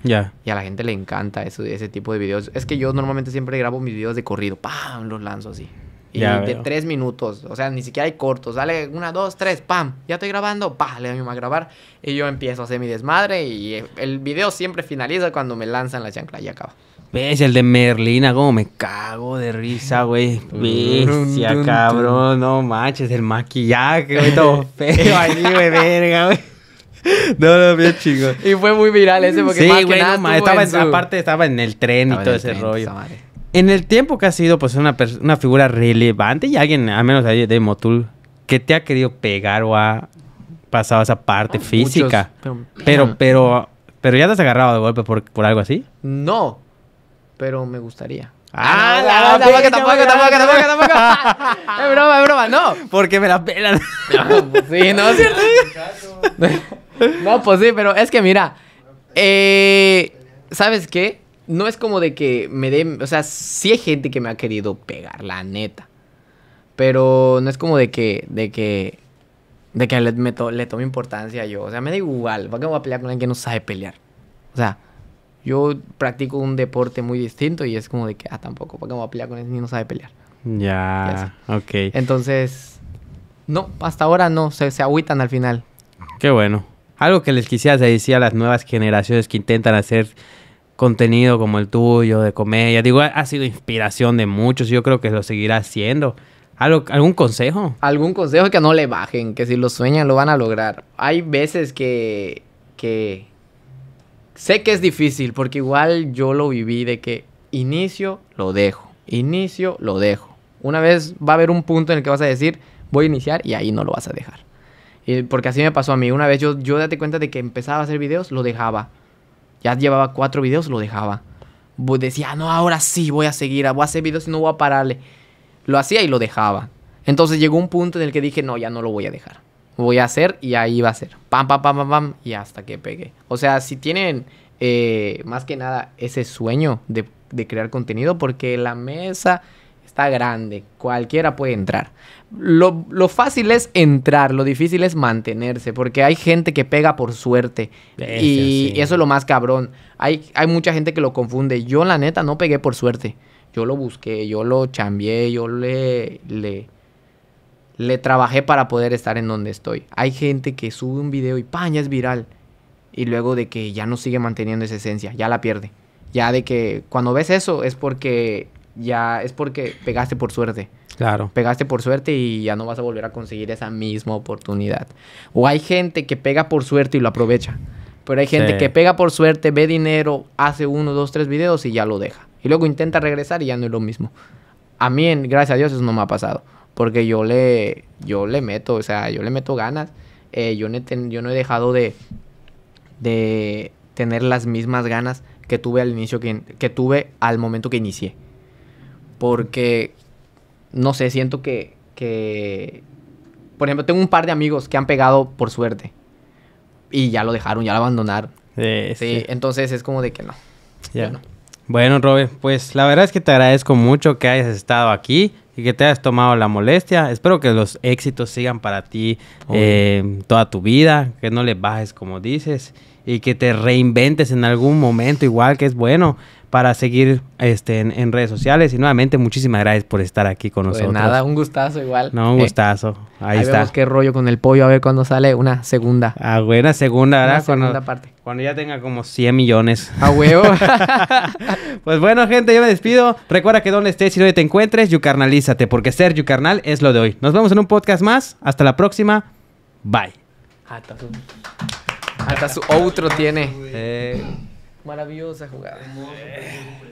Ya. Y a la gente le encanta eso, ese tipo de videos. Es que yo normalmente siempre grabo mis videos de corrido. ¡Pam! Los lanzo así. Y de tres minutos, o sea, ni siquiera hay cortos. Dale una, dos, tres, pam, ya estoy grabando, pa, le doy a grabar. Y yo empiezo a hacer mi desmadre y eh, el video siempre finaliza cuando me lanzan la chancla y acaba. ¿Ves? El de Merlina, como me cago de risa, güey. Bestia, cabrón. No manches, el maquillaje, güey, todo feo ahí, güey, verga, güey. No, no, bien chingo. Y fue muy viral ese porque más nada estaba en aparte estaba en el tren y todo ese rollo en el tiempo que has sido pues una, una figura relevante y alguien, al menos ahí de Motul, que te ha querido pegar o ha pasado esa parte ah, física. pero, pero, pero, ya te has agarrado de golpe por, por algo así. No, pero me gustaría. Ah, ah la, que tampoco, tampoco, tampoco, tampoco, tampoco. es broma, es broma, no. Porque me la pelan. sí, no, ¿cierto? no, pues sí, pero es que mira, eh, ¿sabes qué? no es como de que me dé o sea, sí hay gente que me ha querido pegar, la neta. Pero no es como de que, de que, de que le, le tome importancia yo. O sea, me da igual, ¿para qué me voy a pelear con alguien que no sabe pelear? O sea, yo practico un deporte muy distinto y es como de que, ah, tampoco, ¿para qué me voy a pelear con alguien que no sabe pelear? Ya, ok. Entonces, no, hasta ahora no, se, se agüitan al final. Qué bueno. Algo que les quisiera decir a las nuevas generaciones que intentan hacer contenido como el tuyo, de comedia. Digo, ha sido inspiración de muchos. y Yo creo que lo seguirá haciendo. ¿Algo, ¿Algún consejo? Algún consejo que no le bajen, que si lo sueñan lo van a lograr. Hay veces que, que sé que es difícil, porque igual yo lo viví de que inicio, lo dejo, inicio, lo dejo. Una vez va a haber un punto en el que vas a decir, voy a iniciar y ahí no lo vas a dejar. Y porque así me pasó a mí. Una vez yo, yo date cuenta de que empezaba a hacer videos, lo dejaba ya llevaba cuatro videos, lo dejaba. Decía, ah, no, ahora sí voy a seguir, ah, voy a hacer videos y no voy a pararle. Lo hacía y lo dejaba. Entonces llegó un punto en el que dije, no, ya no lo voy a dejar. Voy a hacer y ahí va a ser. Pam, pam, pam, pam, pam. Y hasta que pegue. O sea, si tienen eh, más que nada ese sueño de, de crear contenido, porque la mesa grande, cualquiera puede entrar. Lo, fácil es entrar, lo difícil es mantenerse, porque hay gente que pega por suerte. y eso es lo más cabrón. Hay, hay mucha gente que lo confunde. Yo, la neta, no pegué por suerte. Yo lo busqué, yo lo chambié, yo le, le, le trabajé para poder estar en donde estoy. Hay gente que sube un video y ¡pa! ya es viral. Y luego de que ya no sigue manteniendo esa esencia, ya la pierde. Ya de que cuando ves eso es porque ya es porque pegaste por suerte. Claro. Pegaste por suerte y ya no vas a volver a conseguir esa misma oportunidad. O hay gente que pega por suerte y lo aprovecha. Pero hay gente que pega por suerte, ve dinero, hace uno, dos, tres videos y ya lo deja. Y luego intenta regresar y ya no es lo mismo. A mí, gracias a Dios, eso no me ha pasado. Porque yo le, yo le meto, o sea, yo le meto ganas. Eh, yo, no he yo no he dejado de, de tener las mismas ganas que tuve al inicio, que, que tuve al momento que inicié. Porque, no sé, siento que, que, por ejemplo, tengo un par de amigos que han pegado por suerte. Y ya lo dejaron, ya lo abandonaron. Sí, entonces es como de que no. Bueno. pues la verdad es que te agradezco mucho que hayas estado aquí y que te hayas tomado la molestia. Espero que los éxitos sigan para ti eh, toda tu vida, que no le bajes como dices y que te reinventes en algún momento, igual que es bueno para seguir este, en, redes sociales. Y nuevamente, muchísimas gracias por estar aquí con pues nosotros. nada, un gustazo igual. No, un eh, gustazo. Ahí, está. Vemos qué rollo con el pollo, a ver cuándo sale una segunda. Ah, buena segunda, ¿verdad? cuando, Cuando ya tenga como 100 millones. A huevo. pues bueno, gente, yo me despido. Recuerda que donde estés y donde te encuentres, yucarnalízate, porque ser yucarnal es lo de hoy. Nos vemos en un podcast más. Hasta la próxima. Bye. Ah, hasta su outro tiene. Eh. maravillosa jugada. Eh.